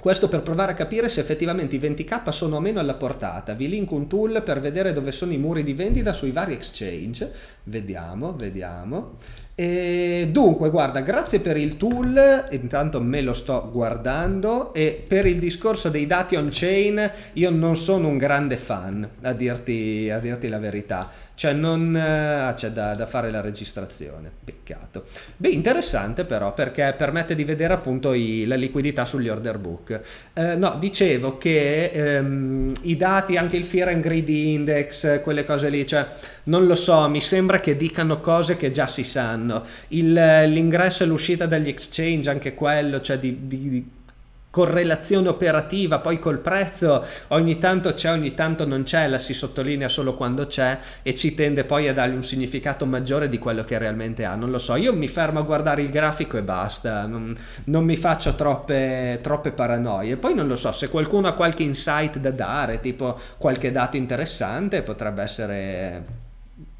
[SPEAKER 1] questo per provare a capire se effettivamente i 20k sono o meno alla portata. Vi linko un tool per vedere dove sono i muri di vendita sui vari exchange. Vediamo, vediamo. E dunque, guarda, grazie per il tool, intanto me lo sto guardando e per il discorso dei dati on-chain io non sono un grande fan, a dirti, a dirti la verità cioè non eh, ah, c'è da, da, fare la registrazione, peccato. Beh, interessante però perché permette di vedere appunto i, la liquidità sugli order book. Eh, no, dicevo che ehm, i dati, anche il Fear and Greed Index, quelle cose lì, cioè non lo so, mi sembra che dicano cose che già si sanno. Il, l'ingresso e l'uscita dagli exchange, anche quello, cioè di, di, di correlazione operativa poi col prezzo, ogni tanto c'è, ogni tanto non c'è, la si sottolinea solo quando c'è e ci tende poi a dargli un significato maggiore di quello che realmente ha. Non lo so, io mi fermo a guardare il grafico e basta, non, non mi faccio troppe, troppe paranoie. Poi non lo so, se qualcuno ha qualche insight da dare, tipo qualche dato interessante, potrebbe essere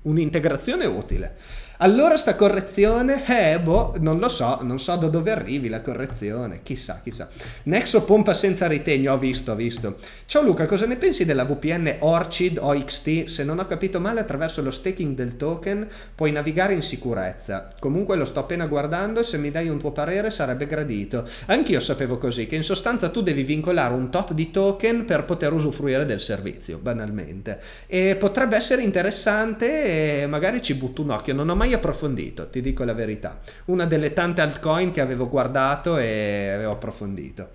[SPEAKER 1] un'integrazione utile. Allora sta correzione, eh, boh, non lo so, non so da dove arrivi la correzione, chissà, chissà. Nexo pompa senza ritegno, ho visto, ho visto. Ciao Luca, cosa ne pensi della VPN Orchid OXT? Se non ho capito male, attraverso lo staking del token puoi navigare in sicurezza. Comunque lo sto appena guardando e se mi dai un tuo parere sarebbe gradito. Anch'io sapevo così, che in sostanza tu devi vincolare un tot di token per poter usufruire del servizio, banalmente. E potrebbe essere interessante e magari ci butto un occhio, non ho mai mai approfondito, ti dico la verità. Una delle tante altcoin che avevo guardato e avevo approfondito.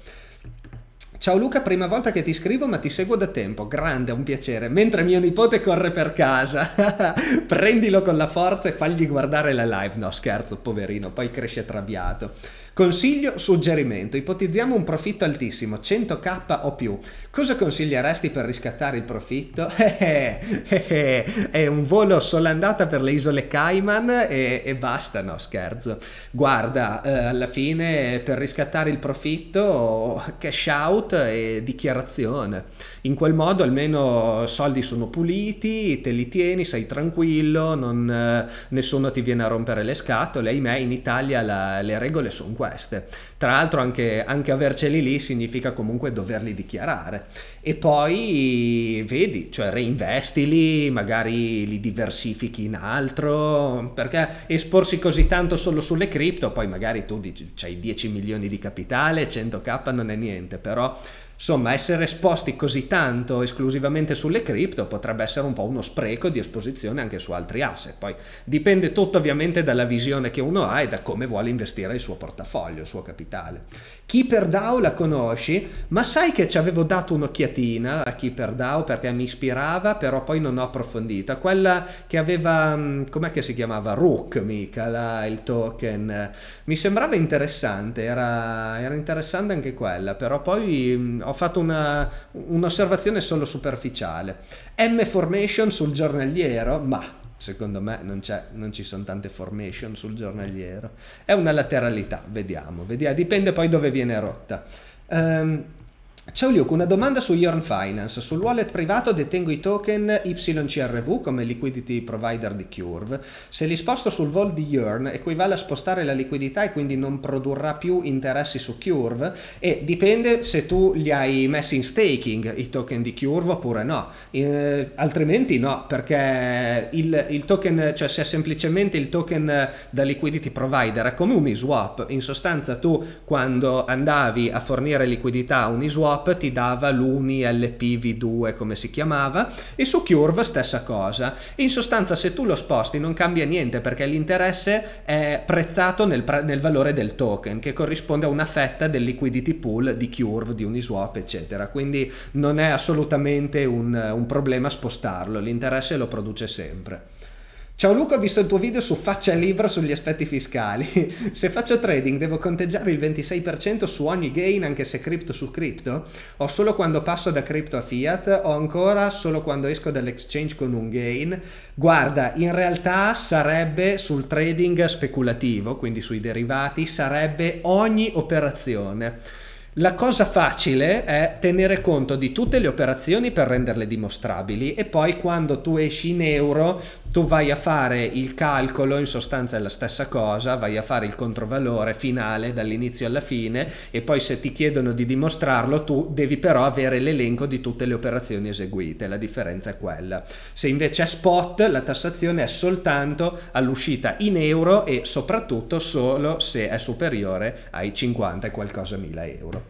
[SPEAKER 1] Ciao Luca, prima volta che ti scrivo ma ti seguo da tempo, grande, un piacere, mentre mio nipote corre per casa, prendilo con la forza e fagli guardare la live, no scherzo, poverino, poi cresce traviato. Consiglio, suggerimento, ipotizziamo un profitto altissimo, 100k o più. Cosa consiglieresti per riscattare il profitto? Eh, eh, eh, è un volo solo andata per le isole Cayman e, e basta, no scherzo. Guarda, alla fine per riscattare il profitto cash out e dichiarazione. In quel modo almeno soldi sono puliti, te li tieni, sei tranquillo, non, nessuno ti viene a rompere le scatole. Ahimè in Italia la, le regole sono queste. Tra l'altro anche, anche averceli lì significa comunque doverli dichiarare. E poi vedi, cioè reinvestili, magari li diversifichi in altro, perché esporsi così tanto solo sulle cripto, poi magari tu dici, hai 10 milioni di capitale, 100k non è niente, però Insomma, essere esposti così tanto esclusivamente sulle cripto potrebbe essere un po' uno spreco di esposizione anche su altri asset. Poi dipende tutto ovviamente dalla visione che uno ha e da come vuole investire il suo portafoglio, il suo capitale. KeeperDAO la conosci? Ma sai che ci avevo dato un'occhiatina a KeeperDAO perché mi ispirava, però poi non ho approfondito. Quella che aveva, mm, com'è che si chiamava? Rook, mica, la, il token. Mi sembrava interessante, era, era interessante anche quella, però poi mm, ho ho fatto una, un'osservazione solo superficiale. M Formation sul giornaliero, ma secondo me non, c'è, non, ci sono tante formation sul giornaliero. È una lateralità, vediamo, vediamo. dipende poi dove viene rotta. Um, Ciao Luke, una domanda su Yorn Finance. Sul wallet privato detengo i token YCRV come liquidity provider di Curve. Se li sposto sul vol di Yorn equivale a spostare la liquidità e quindi non produrrà più interessi su Curve e dipende se tu li hai messi in staking i token di Curve oppure no. Eh, altrimenti no, perché il, il token, cioè se è semplicemente il token da liquidity provider è come un ISWAP. In sostanza tu quando andavi a fornire liquidità a un ISWAP Top ti dava l'Uni LPv2 come si chiamava e su Curve stessa cosa. In sostanza se tu lo sposti non cambia niente perché l'interesse è prezzato nel, pre nel valore del token che corrisponde a una fetta del liquidity pool di Curve, di Uniswap eccetera. Quindi non è assolutamente un, un problema spostarlo, l'interesse lo produce sempre. Ciao Luca, ho visto il tuo video su Faccia Libra sugli aspetti fiscali. se faccio trading devo conteggiare il 26% su ogni gain anche se cripto su cripto? O solo quando passo da cripto a fiat? O ancora solo quando esco dall'exchange con un gain? Guarda, in realtà sarebbe sul trading speculativo, quindi sui derivati, sarebbe ogni operazione. La cosa facile è tenere conto di tutte le operazioni per renderle dimostrabili e poi quando tu esci in euro tu vai a fare il calcolo, in sostanza è la stessa cosa, vai a fare il controvalore finale dall'inizio alla fine e poi se ti chiedono di dimostrarlo tu devi però avere l'elenco di tutte le operazioni eseguite, la differenza è quella. Se invece è spot la tassazione è soltanto all'uscita in euro e soprattutto solo se è superiore ai 50 e qualcosa mila euro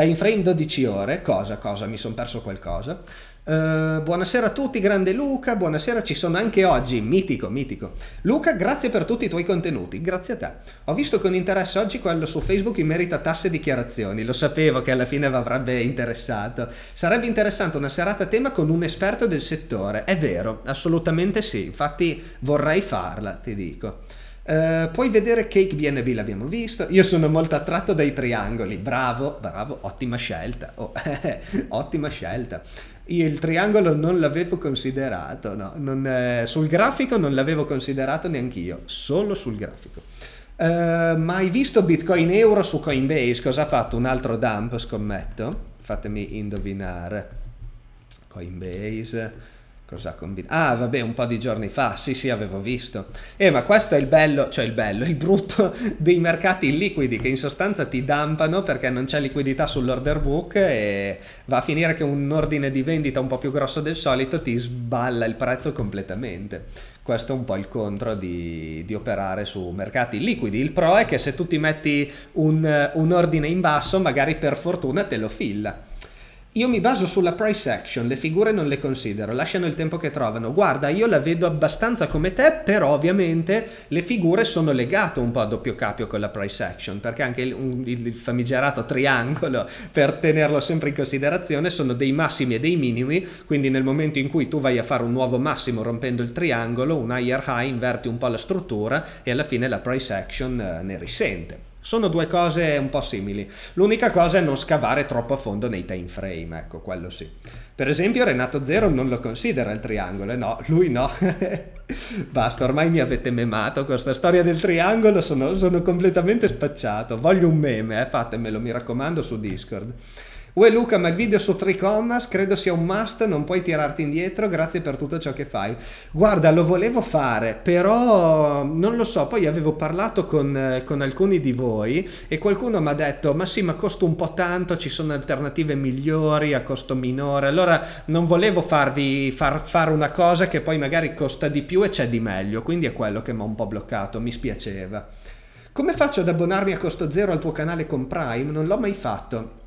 [SPEAKER 1] time frame 12 ore, cosa, cosa, mi sono perso qualcosa. Uh, buonasera a tutti, grande Luca, buonasera, ci sono anche oggi, mitico, mitico. Luca, grazie per tutti i tuoi contenuti, grazie a te. Ho visto con interesse oggi quello su Facebook in merito a tasse e dichiarazioni, lo sapevo che alla fine vi avrebbe interessato. Sarebbe interessante una serata a tema con un esperto del settore, è vero, assolutamente sì, infatti vorrei farla, ti dico. Eh, puoi vedere Cake BNB, l'abbiamo visto. Io sono molto attratto dai triangoli. Bravo, bravo, ottima scelta. Oh, ottima scelta. Io il triangolo non l'avevo considerato, no, non, eh, sul grafico non l'avevo considerato neanche io, solo sul grafico. Uh, ma visto Bitcoin Euro su Coinbase? Cosa ha fatto? Un altro dump, scommetto? Fatemi indovinare. Coinbase Cosa combina? Ah, vabbè, un po' di giorni fa, sì, sì, avevo visto. Eh, ma questo è il bello, cioè il bello, il brutto dei mercati liquidi che in sostanza ti dampano perché non c'è liquidità sull'order book e va a finire che un ordine di vendita un po' più grosso del solito ti sballa il prezzo completamente. Questo è un po' il contro di, di operare su mercati liquidi. Il pro è che se tu ti metti un, un ordine in basso, magari per fortuna te lo filla io mi baso sulla price action, le figure non le considero, lasciano il tempo che trovano. Guarda, io la vedo abbastanza come te, però ovviamente le figure sono legate un po' a doppio capio con la price action, perché anche il, un, il famigerato triangolo, per tenerlo sempre in considerazione, sono dei massimi e dei minimi, quindi nel momento in cui tu vai a fare un nuovo massimo rompendo il triangolo, un higher high, inverti un po' la struttura e alla fine la price action eh, ne risente. Sono due cose un po' simili. L'unica cosa è non scavare troppo a fondo nei time frame, ecco, quello sì. Per esempio Renato Zero non lo considera il triangolo, no, lui no. Basta, ormai mi avete memato con questa storia del triangolo, sono, sono completamente spacciato. Voglio un meme, eh, fatemelo, mi raccomando, su Discord. Uè Luca, ma il video su Tricommas credo sia un must, non puoi tirarti indietro, grazie per tutto ciò che fai. Guarda, lo volevo fare, però non lo so, poi avevo parlato con, eh, con alcuni di voi e qualcuno mi ha detto, ma sì, ma costa un po' tanto, ci sono alternative migliori a costo minore, allora non volevo farvi far fare una cosa che poi magari costa di più e c'è di meglio, quindi è quello che mi ha un po' bloccato, mi spiaceva. Come faccio ad abbonarmi a costo zero al tuo canale con Prime? Non l'ho mai fatto.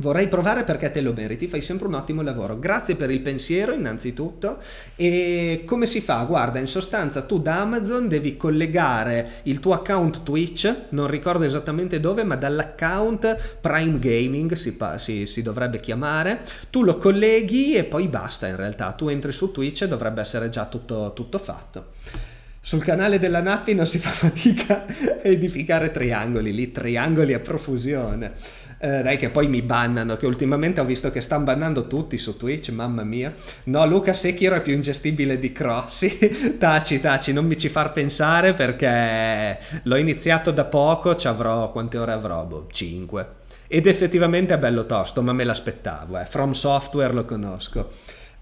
[SPEAKER 1] Vorrei provare perché te lo meriti, fai sempre un ottimo lavoro. Grazie per il pensiero innanzitutto. E come si fa? Guarda, in sostanza tu da Amazon devi collegare il tuo account Twitch, non ricordo esattamente dove, ma dall'account Prime Gaming si, si, si dovrebbe chiamare. Tu lo colleghi e poi basta in realtà. Tu entri su Twitch e dovrebbe essere già tutto, tutto fatto. Sul canale della Nappi non si fa fatica a edificare triangoli, lì triangoli a profusione. Eh, dai che poi mi bannano, che ultimamente ho visto che stanno bannando tutti su Twitch, mamma mia. No, Luca Sekiro è più ingestibile di Crossi. taci, taci, non mi ci far pensare perché l'ho iniziato da poco, ci avrò, quante ore avrò? Boh, 5. Ed effettivamente è bello tosto, ma me l'aspettavo. Eh. From Software lo conosco.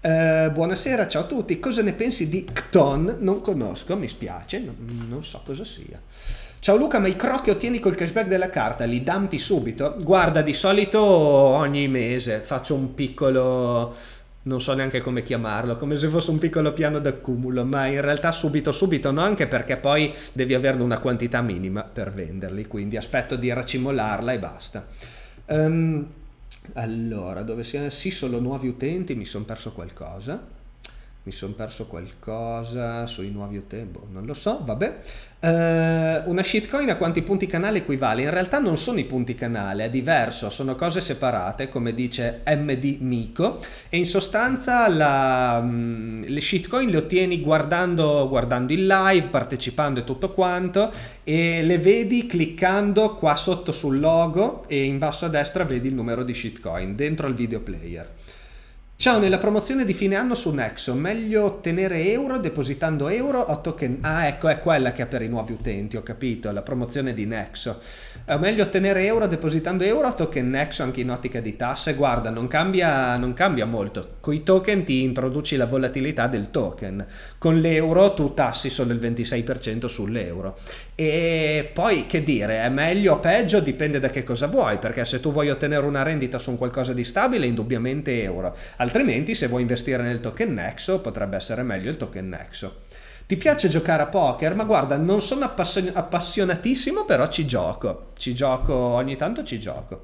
[SPEAKER 1] Eh, buonasera, ciao a tutti. Cosa ne pensi di Cton? Non conosco, mi spiace, non, non so cosa sia. Ciao Luca, ma i crocchi ottieni col cashback della carta li dampi subito? Guarda, di solito ogni mese faccio un piccolo non so neanche come chiamarlo, come se fosse un piccolo piano d'accumulo, ma in realtà subito subito no, anche perché poi devi averne una quantità minima per venderli, quindi aspetto di racimolarla e basta. Um, allora, dove si, sì, solo nuovi utenti, mi sono perso qualcosa mi sono perso qualcosa sui nuovi Utebo, non lo so, vabbè. Uh, una shitcoin a quanti punti canale equivale? In realtà non sono i punti canale, è diverso, sono cose separate, come dice MD Mico, e in sostanza la, mm, le shitcoin le ottieni guardando, guardando il live, partecipando e tutto quanto, e le vedi cliccando qua sotto sul logo e in basso a destra vedi il numero di shitcoin dentro al video player. Ciao, nella promozione di fine anno su Nexo, meglio ottenere euro depositando euro o token... Ah, ecco, è quella che è per i nuovi utenti, ho capito, la promozione di Nexo. È eh, meglio ottenere euro depositando euro o token Nexo anche in ottica di tasse? Guarda, non cambia, non cambia molto. Con i token ti introduci la volatilità del token. Con l'euro tu tassi solo il 26% sull'euro. E poi che dire, è meglio o peggio dipende da che cosa vuoi, perché se tu vuoi ottenere una rendita su un qualcosa di stabile, indubbiamente euro, altrimenti se vuoi investire nel token Nexo potrebbe essere meglio il token Nexo. Ti piace giocare a poker? Ma guarda, non sono appassionatissimo, però ci gioco. Ci gioco, ogni tanto ci gioco.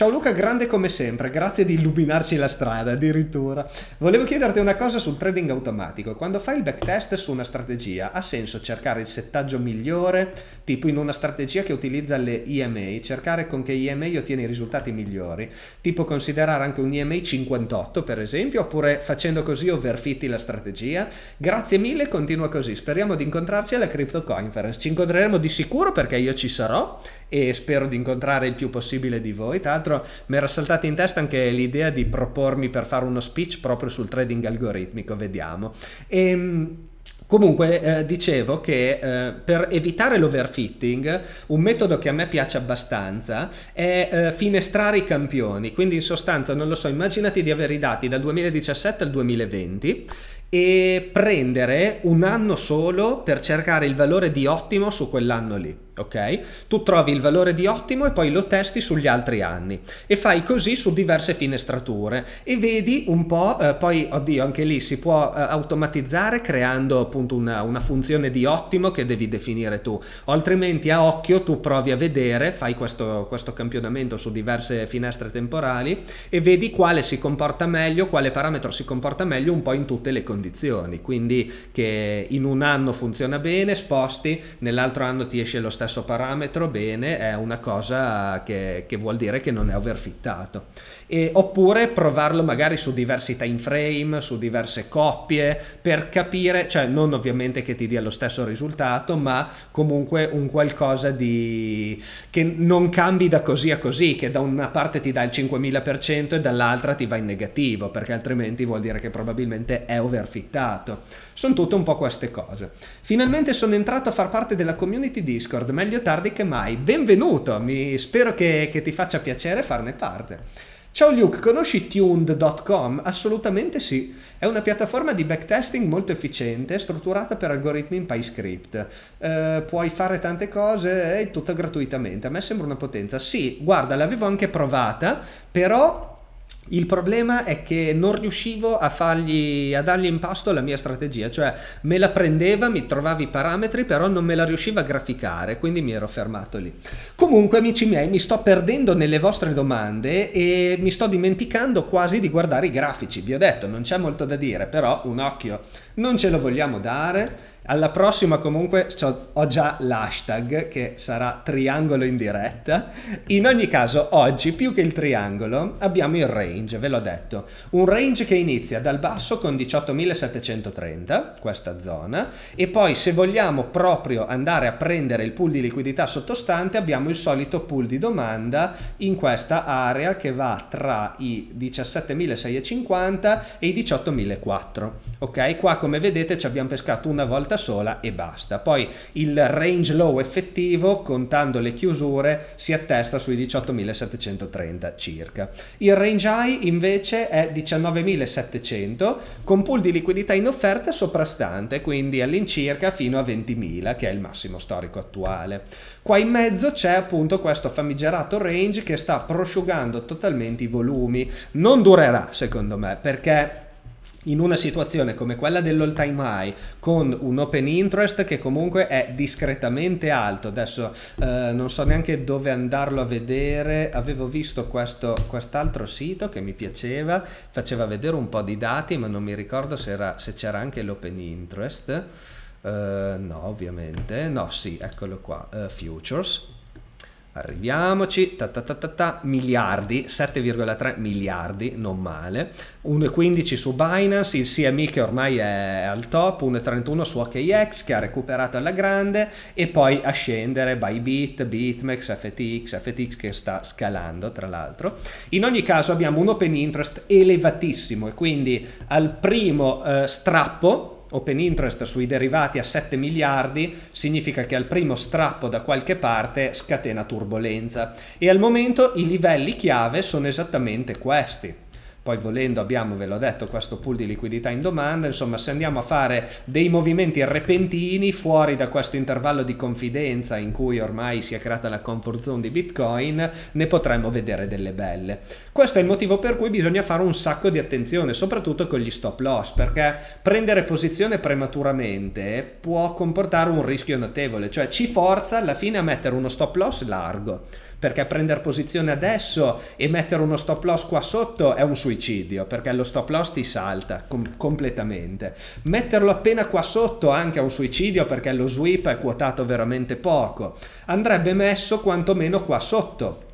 [SPEAKER 1] Ciao Luca, grande come sempre, grazie di illuminarci la strada addirittura. Volevo chiederti una cosa sul trading automatico. Quando fai il backtest su una strategia, ha senso cercare il settaggio migliore, tipo in una strategia che utilizza le EMA, cercare con che EMA ottieni i risultati migliori, tipo considerare anche un EMA 58 per esempio, oppure facendo così overfitti la strategia? Grazie mille, continua così. Speriamo di incontrarci alla Crypto Conference. Ci incontreremo di sicuro perché io ci sarò e spero di incontrare il più possibile di voi. Tra l'altro mi era saltata in testa anche l'idea di propormi per fare uno speech proprio sul trading algoritmico, vediamo. E, ehm, Comunque eh, dicevo che eh, per evitare l'overfitting un metodo che a me piace abbastanza è eh, finestrare i campioni, quindi in sostanza non lo so, immaginati di avere i dati dal 2017 al 2020 e prendere un anno solo per cercare il valore di ottimo su quell'anno lì ok? Tu trovi il valore di ottimo e poi lo testi sugli altri anni e fai così su diverse finestrature e vedi un po', eh, poi oddio anche lì si può eh, automatizzare creando appunto una, una, funzione di ottimo che devi definire tu, o altrimenti a occhio tu provi a vedere, fai questo, questo campionamento su diverse finestre temporali e vedi quale si comporta meglio, quale parametro si comporta meglio un po' in tutte le condizioni, quindi che in un anno funziona bene, sposti, nell'altro anno ti esce lo stesso stesso parametro bene è una cosa che, che vuol dire che non è overfittato e, oppure provarlo magari su diversi time frame, su diverse coppie, per capire, cioè non ovviamente che ti dia lo stesso risultato, ma comunque un qualcosa di... che non cambi da così a così, che da una parte ti dà il 5000% e dall'altra ti va in negativo, perché altrimenti vuol dire che probabilmente è overfittato. Sono tutte un po' queste cose. Finalmente sono entrato a far parte della community Discord, meglio tardi che mai. Benvenuto, mi, spero che, che ti faccia piacere farne parte. Ciao Luke, conosci tuned.com? Assolutamente sì. È una piattaforma di backtesting molto efficiente, strutturata per algoritmi in PyScript. Eh, puoi fare tante cose e tutto gratuitamente. A me sembra una potenza. Sì, guarda, l'avevo anche provata, però il problema è che non riuscivo a, fargli, a dargli in pasto la mia strategia, cioè me la prendeva, mi trovava i parametri, però non me la riusciva a graficare, quindi mi ero fermato lì. Comunque, amici miei, mi sto perdendo nelle vostre domande e mi sto dimenticando quasi di guardare i grafici. Vi ho detto, non c'è molto da dire, però un occhio non ce lo vogliamo dare alla prossima comunque ho già l'hashtag che sarà triangolo in diretta. In ogni caso oggi più che il triangolo abbiamo il range, ve l'ho detto. Un range che inizia dal basso con 18.730, questa zona, e poi se vogliamo proprio andare a prendere il pool di liquidità sottostante abbiamo il solito pool di domanda in questa area che va tra i 17.650 e i 18.400. Ok, qua come vedete ci abbiamo pescato una volta volta sola e basta. Poi il range low effettivo, contando le chiusure, si attesta sui 18.730 circa. Il range high invece è 19.700 con pool di liquidità in offerta soprastante, quindi all'incirca fino a 20.000 che è il massimo storico attuale. Qua in mezzo c'è appunto questo famigerato range che sta prosciugando totalmente i volumi. Non durerà secondo me perché in una situazione come quella dell'all time high con un open interest che comunque è discretamente alto adesso eh, non so neanche dove andarlo a vedere avevo visto questo quest'altro sito che mi piaceva faceva vedere un po' di dati ma non mi ricordo se, era, se c'era anche l'open interest uh, no ovviamente no sì eccolo qua uh, futures Arriviamoci, ta ta ta ta ta, miliardi, 7,3 miliardi, non male, 1,15 su Binance, il CME che ormai è al top, 1,31 su OKX che ha recuperato alla grande e poi a scendere Bybit, BitMEX, FTX, FTX che sta scalando tra l'altro. In ogni caso abbiamo un open interest elevatissimo e quindi al primo eh, strappo open interest sui derivati a 7 miliardi significa che al primo strappo da qualche parte scatena turbolenza e al momento i livelli chiave sono esattamente questi poi volendo abbiamo, ve l'ho detto, questo pool di liquidità in domanda, insomma se andiamo a fare dei movimenti repentini fuori da questo intervallo di confidenza in cui ormai si è creata la comfort zone di Bitcoin, ne potremmo vedere delle belle. Questo è il motivo per cui bisogna fare un sacco di attenzione, soprattutto con gli stop loss, perché prendere posizione prematuramente può comportare un rischio notevole, cioè ci forza alla fine a mettere uno stop loss largo perché prendere posizione adesso e mettere uno stop loss qua sotto è un suicidio, perché lo stop loss ti salta com completamente. Metterlo appena qua sotto anche è un suicidio perché lo sweep è quotato veramente poco. Andrebbe messo quantomeno qua sotto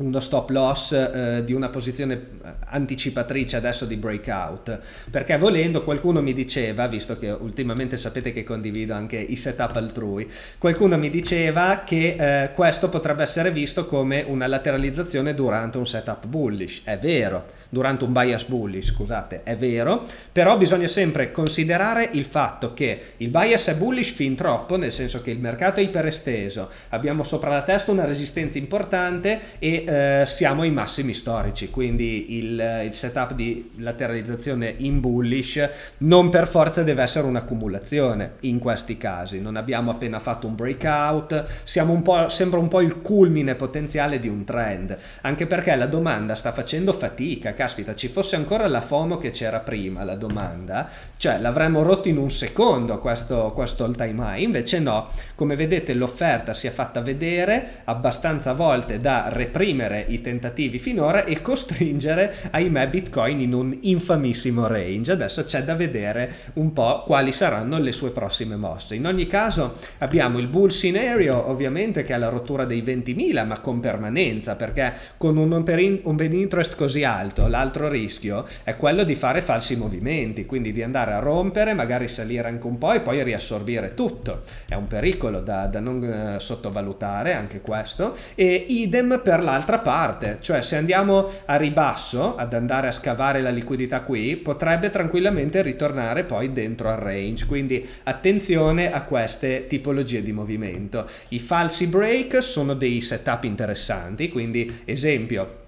[SPEAKER 1] uno stop loss eh, di una posizione eh, anticipatrice adesso di breakout perché volendo qualcuno mi diceva visto che ultimamente sapete che condivido anche i setup altrui qualcuno mi diceva che eh, questo potrebbe essere visto come una lateralizzazione durante un setup bullish è vero durante un bias bullish scusate è vero però bisogna sempre considerare il fatto che il bias è bullish fin troppo nel senso che il mercato è iperesteso abbiamo sopra la testa una resistenza importante e eh, siamo ai massimi storici, quindi il, eh, il, setup di lateralizzazione in bullish non per forza deve essere un'accumulazione in questi casi, non abbiamo appena fatto un breakout, siamo un po', sembra un po' il culmine potenziale di un trend, anche perché la domanda sta facendo fatica, caspita, ci fosse ancora la FOMO che c'era prima la domanda, cioè l'avremmo rotto in un secondo questo, questo all time high, invece no, come vedete l'offerta si è fatta vedere abbastanza volte da reprimere reprimere i tentativi finora e costringere, ahimè, Bitcoin in un infamissimo range. Adesso c'è da vedere un po' quali saranno le sue prossime mosse. In ogni caso abbiamo il bull scenario, ovviamente, che è la rottura dei 20.000, ma con permanenza, perché con un open interest così alto, l'altro rischio è quello di fare falsi movimenti, quindi di andare a rompere, magari salire anche un po' e poi riassorbire tutto. È un pericolo da, da non eh, sottovalutare anche questo. E idem per l'altro dall'altra parte, cioè se andiamo a ribasso ad andare a scavare la liquidità qui, potrebbe tranquillamente ritornare poi dentro al range, quindi attenzione a queste tipologie di movimento. I falsi break sono dei setup interessanti, quindi esempio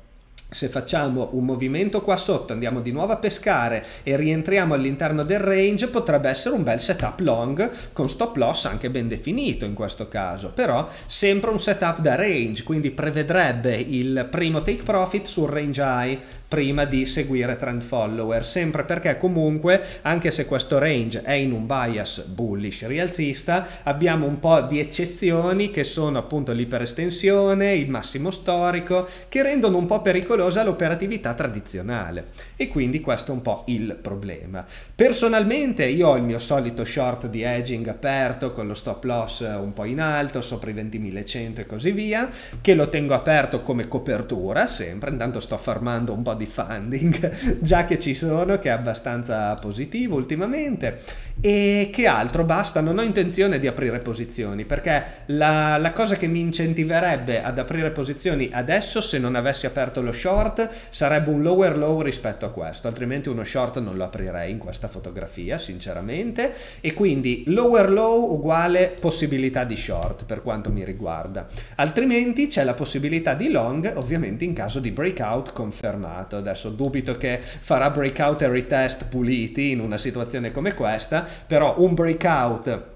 [SPEAKER 1] se facciamo un movimento qua sotto, andiamo di nuovo a pescare e rientriamo all'interno del range, potrebbe essere un bel setup long con stop loss anche ben definito in questo caso, però sempre un setup da range, quindi prevedrebbe il primo take profit sul range high prima di seguire trend follower, sempre perché comunque anche se questo range è in un bias bullish rialzista, abbiamo un po' di eccezioni che sono appunto l'iperestensione, il massimo storico, che rendono un po' pericolosa l'operatività tradizionale e quindi questo è un po' il problema. Personalmente io ho il mio solito short di edging aperto con lo stop loss un po' in alto, sopra i 20.100 e così via, che lo tengo aperto come copertura sempre, intanto sto farmando un po' di crowdfunding, già che ci sono, che è abbastanza positivo ultimamente. E che altro? Basta, non ho intenzione di aprire posizioni, perché la, la cosa che mi incentiverebbe ad aprire posizioni adesso, se non avessi aperto lo short, sarebbe un lower low rispetto a questo, altrimenti uno short non lo aprirei in questa fotografia, sinceramente. E quindi lower low uguale possibilità di short per quanto mi riguarda. Altrimenti c'è la possibilità di long, ovviamente in caso di breakout confermato fatto. Adesso dubito che farà breakout e retest puliti in una situazione come questa, però un breakout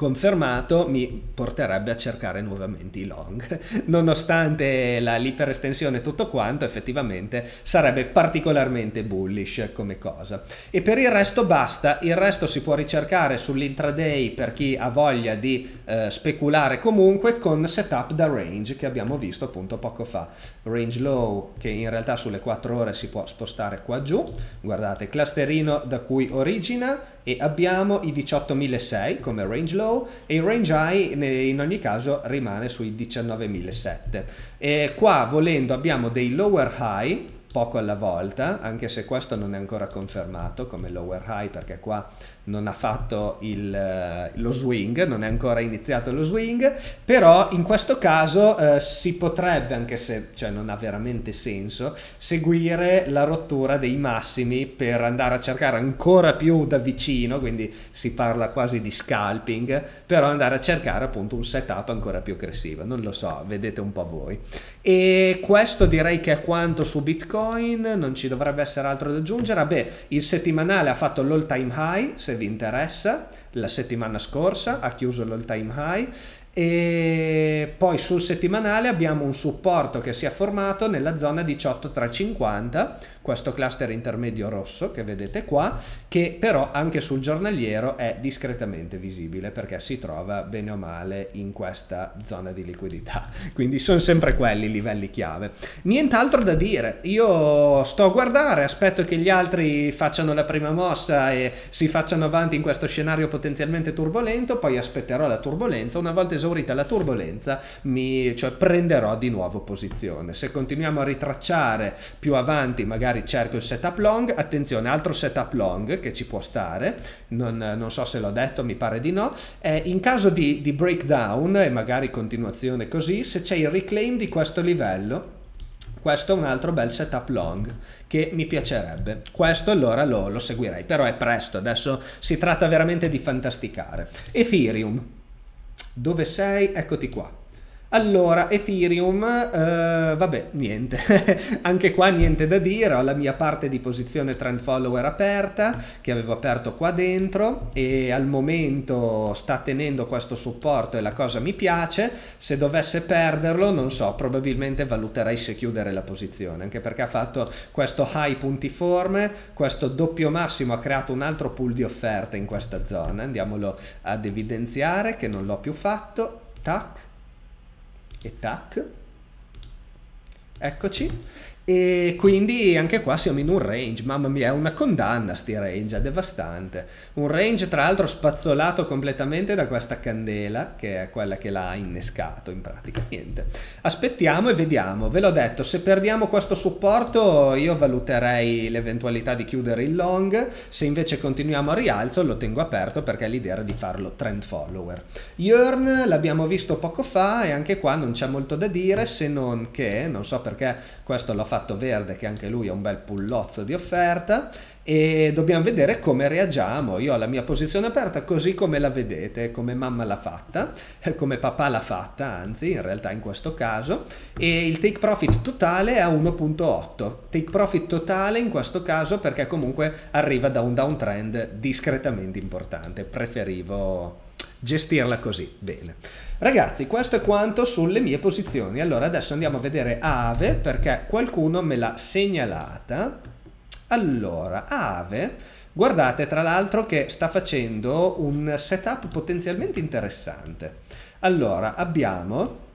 [SPEAKER 1] confermato mi porterebbe a cercare nuovamente i long. Nonostante l'iperestensione e tutto quanto, effettivamente sarebbe particolarmente bullish come cosa. E per il resto basta, il resto si può ricercare sull'intraday per chi ha voglia di eh, speculare comunque con setup da range che abbiamo visto appunto poco fa. Range low che in realtà sulle 4 ore si può spostare qua giù, guardate, clusterino da cui origina e abbiamo i 18.600 come range low e il range high in ogni caso rimane sui 19.700. E qua volendo abbiamo dei lower high poco alla volta, anche se questo non è ancora confermato come lower high perché qua non ha fatto il, eh, lo swing, non è ancora iniziato lo swing, però in questo caso eh, si potrebbe, anche se cioè, non ha veramente senso, seguire la rottura dei massimi per andare a cercare ancora più da vicino, quindi si parla quasi di scalping, però andare a cercare appunto un setup ancora più aggressivo, non lo so, vedete un po' voi. E questo direi che è quanto su Bitcoin, non ci dovrebbe essere altro da aggiungere. Beh, il settimanale ha fatto l'all time high, se vi interessa, la settimana scorsa ha chiuso l'all time high e poi sul settimanale abbiamo un supporto che si è formato nella zona 18350 questo cluster intermedio rosso che vedete qua, che però anche sul giornaliero è discretamente visibile perché si trova bene o male in questa zona di liquidità. Quindi sono sempre quelli i livelli chiave. Nient'altro da dire, io sto a guardare, aspetto che gli altri facciano la prima mossa e si facciano avanti in questo scenario potenzialmente turbolento, poi aspetterò la turbolenza, una volta esaurita la turbolenza mi, cioè, prenderò di nuovo posizione. Se continuiamo a ritracciare più avanti magari magari cerco il setup long, attenzione, altro setup long che ci può stare, non, non so se l'ho detto, mi pare di no, eh, in caso di, di breakdown e magari continuazione così, se c'è il reclaim di questo livello, questo è un altro bel setup long che mi piacerebbe. Questo allora lo, lo, seguirei, però è presto, adesso si tratta veramente di fantasticare. Ethereum, dove sei? Eccoti qua. Allora, Ethereum, eh, vabbè, niente, anche qua niente da dire, ho la mia parte di posizione trend follower aperta, che avevo aperto qua dentro e al momento sta tenendo questo supporto e la cosa mi piace, se dovesse perderlo, non so, probabilmente valuterei se chiudere la posizione, anche perché ha fatto questo high puntiforme, questo doppio massimo ha creato un altro pool di offerte in questa zona, andiamolo ad evidenziare che non l'ho più fatto, tac, e tac eccoci e quindi anche qua siamo in un range, mamma mia, è una condanna sti range, è devastante. Un range tra l'altro spazzolato completamente da questa candela, che è quella che l'ha innescato in pratica. Niente. Aspettiamo e vediamo. Ve l'ho detto, se perdiamo questo supporto io valuterei l'eventualità di chiudere il long, se invece continuiamo a rialzo lo tengo aperto perché l'idea era di farlo trend follower. Yearn l'abbiamo visto poco fa e anche qua non c'è molto da dire se non che, non so perché questo l'ho fatto contratto verde che anche lui è un bel pullozzo di offerta e dobbiamo vedere come reagiamo. Io ho la mia posizione aperta così come la vedete, come mamma l'ha fatta, come papà l'ha fatta, anzi in realtà in questo caso, e il take profit totale è a 1.8. Take profit totale in questo caso perché comunque arriva da un downtrend discretamente importante, preferivo gestirla così bene. Ragazzi, questo è quanto sulle mie posizioni. Allora, adesso andiamo a vedere Ave perché qualcuno me l'ha segnalata. Allora, Ave, guardate tra l'altro che sta facendo un setup potenzialmente interessante. Allora, abbiamo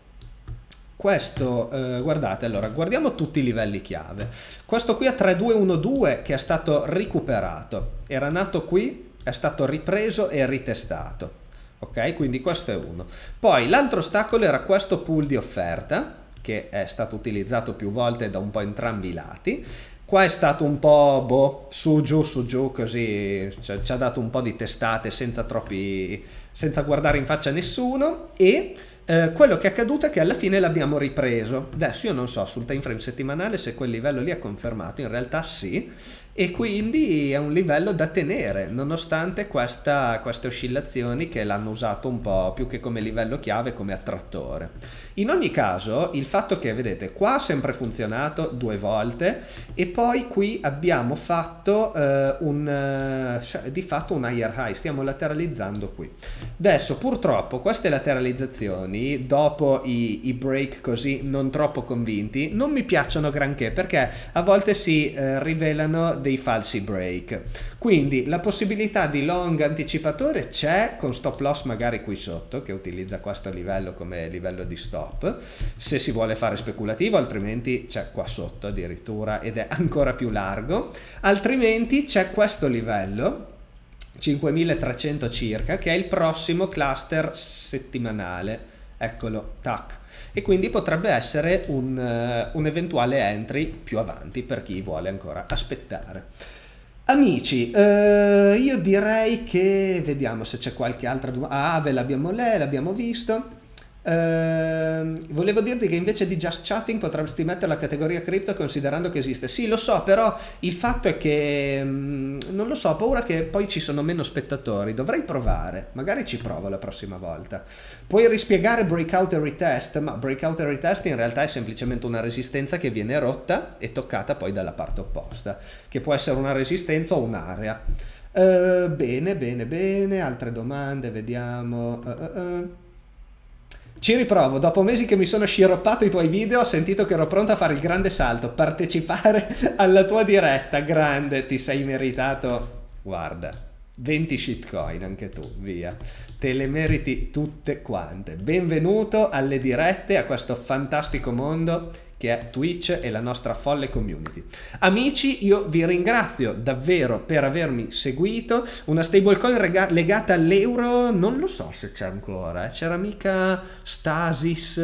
[SPEAKER 1] questo, eh, guardate, allora, guardiamo tutti i livelli chiave. Questo qui a 3212 che è stato recuperato. Era nato qui, è stato ripreso e ritestato ok quindi questo è uno poi l'altro ostacolo era questo pool di offerta che è stato utilizzato più volte da un po' entrambi i lati Qua è stato un po' boh, su giù, su giù, così cioè, ci ha dato un po' di testate senza troppi. senza guardare in faccia nessuno. E eh, quello che è accaduto è che alla fine l'abbiamo ripreso. Adesso io non so sul time frame settimanale se quel livello lì è confermato, in realtà sì e quindi è un livello da tenere nonostante questa, queste oscillazioni che l'hanno usato un po' più che come livello chiave come attrattore in ogni caso il fatto che vedete qua ha sempre funzionato due volte e poi qui abbiamo fatto eh, un eh, cioè, di fatto un higher high stiamo lateralizzando qui adesso purtroppo queste lateralizzazioni dopo i, i break così non troppo convinti non mi piacciono granché perché a volte si eh, rivelano dei falsi break. Quindi la possibilità di long anticipatore c'è con stop loss magari qui sotto che utilizza questo livello come livello di stop se si vuole fare speculativo altrimenti c'è qua sotto addirittura ed è ancora più largo altrimenti c'è questo livello 5300 circa che è il prossimo cluster settimanale Eccolo, tac. E quindi potrebbe essere un, uh, un eventuale entry più avanti per chi vuole ancora aspettare. Amici, eh, io direi che vediamo se c'è qualche altra domanda. Ave ah, l'abbiamo lei, l'abbiamo visto. Ehm, volevo dirti che invece di just chatting potresti mettere la categoria crypto considerando che esiste. Sì, lo so, però il fatto è che mm, non lo so, ho paura che poi ci sono meno spettatori. Dovrei provare, magari ci provo la prossima volta. Puoi rispiegare breakout e retest, ma breakout e retest in realtà è semplicemente una resistenza che viene rotta e toccata poi dalla parte opposta, che può essere una resistenza o un'area. Eh, bene, bene, bene, altre domande, vediamo. Uh, uh, uh. Ci riprovo, dopo mesi che mi sono sciroppato i tuoi video ho sentito che ero pronto a fare il grande salto, partecipare alla tua diretta, grande, ti sei meritato. Guarda, 20 shitcoin anche tu, via. Te le meriti tutte quante. Benvenuto alle dirette, a questo fantastico mondo che è Twitch e la nostra folle community. Amici, io vi ringrazio davvero per avermi seguito. Una stablecoin legata all'euro, non lo so se c'è ancora, eh. c'era mica Stasis,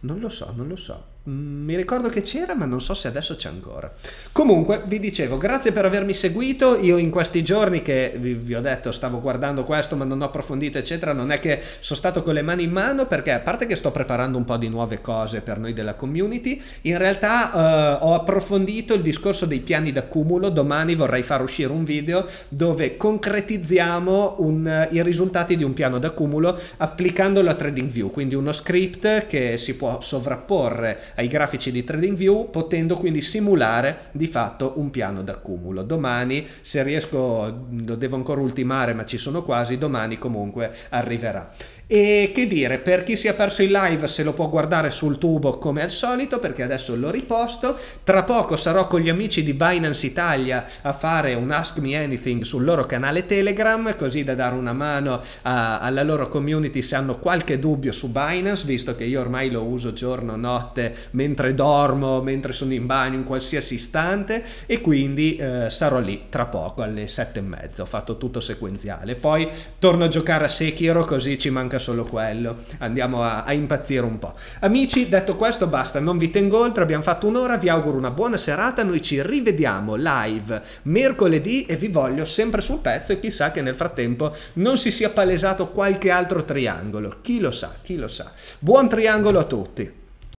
[SPEAKER 1] non lo so, non lo so. Mm, mi ricordo che c'era, ma non so se adesso c'è ancora. Comunque, vi dicevo, grazie per avermi seguito. Io in questi giorni che vi, vi, ho detto stavo guardando questo, ma non ho approfondito, eccetera, non è che sono stato con le mani in mano, perché a parte che sto preparando un po' di nuove cose per noi della community, in realtà eh, ho approfondito il discorso dei piani d'accumulo. Domani vorrei far uscire un video dove concretizziamo un, eh, i risultati di un piano d'accumulo applicandolo a TradingView, quindi uno script che si può sovrapporre ai grafici di TradingView, potendo quindi simulare di fatto un piano d'accumulo. Domani, se riesco, lo devo ancora ultimare, ma ci sono quasi, domani comunque arriverà. E che dire, per chi si è perso il live se lo può guardare sul tubo come al solito perché adesso l'ho riposto. Tra poco sarò con gli amici di Binance Italia a fare un Ask Me Anything sul loro canale Telegram così da dare una mano a, alla loro community se hanno qualche dubbio su Binance visto che io ormai lo uso giorno, notte, mentre dormo, mentre sono in bagno, in qualsiasi istante e quindi eh, sarò lì tra poco alle sette e mezza. Ho fatto tutto sequenziale. Poi torno a giocare a Sekiro così ci manca solo quello. Andiamo a, a impazzire un po'. Amici, detto questo, basta, non vi tengo oltre, abbiamo fatto un'ora, vi auguro una buona serata, noi ci rivediamo live mercoledì e vi voglio sempre sul pezzo e chissà che nel frattempo non si sia palesato qualche altro triangolo. Chi lo sa, chi lo sa. Buon triangolo a tutti.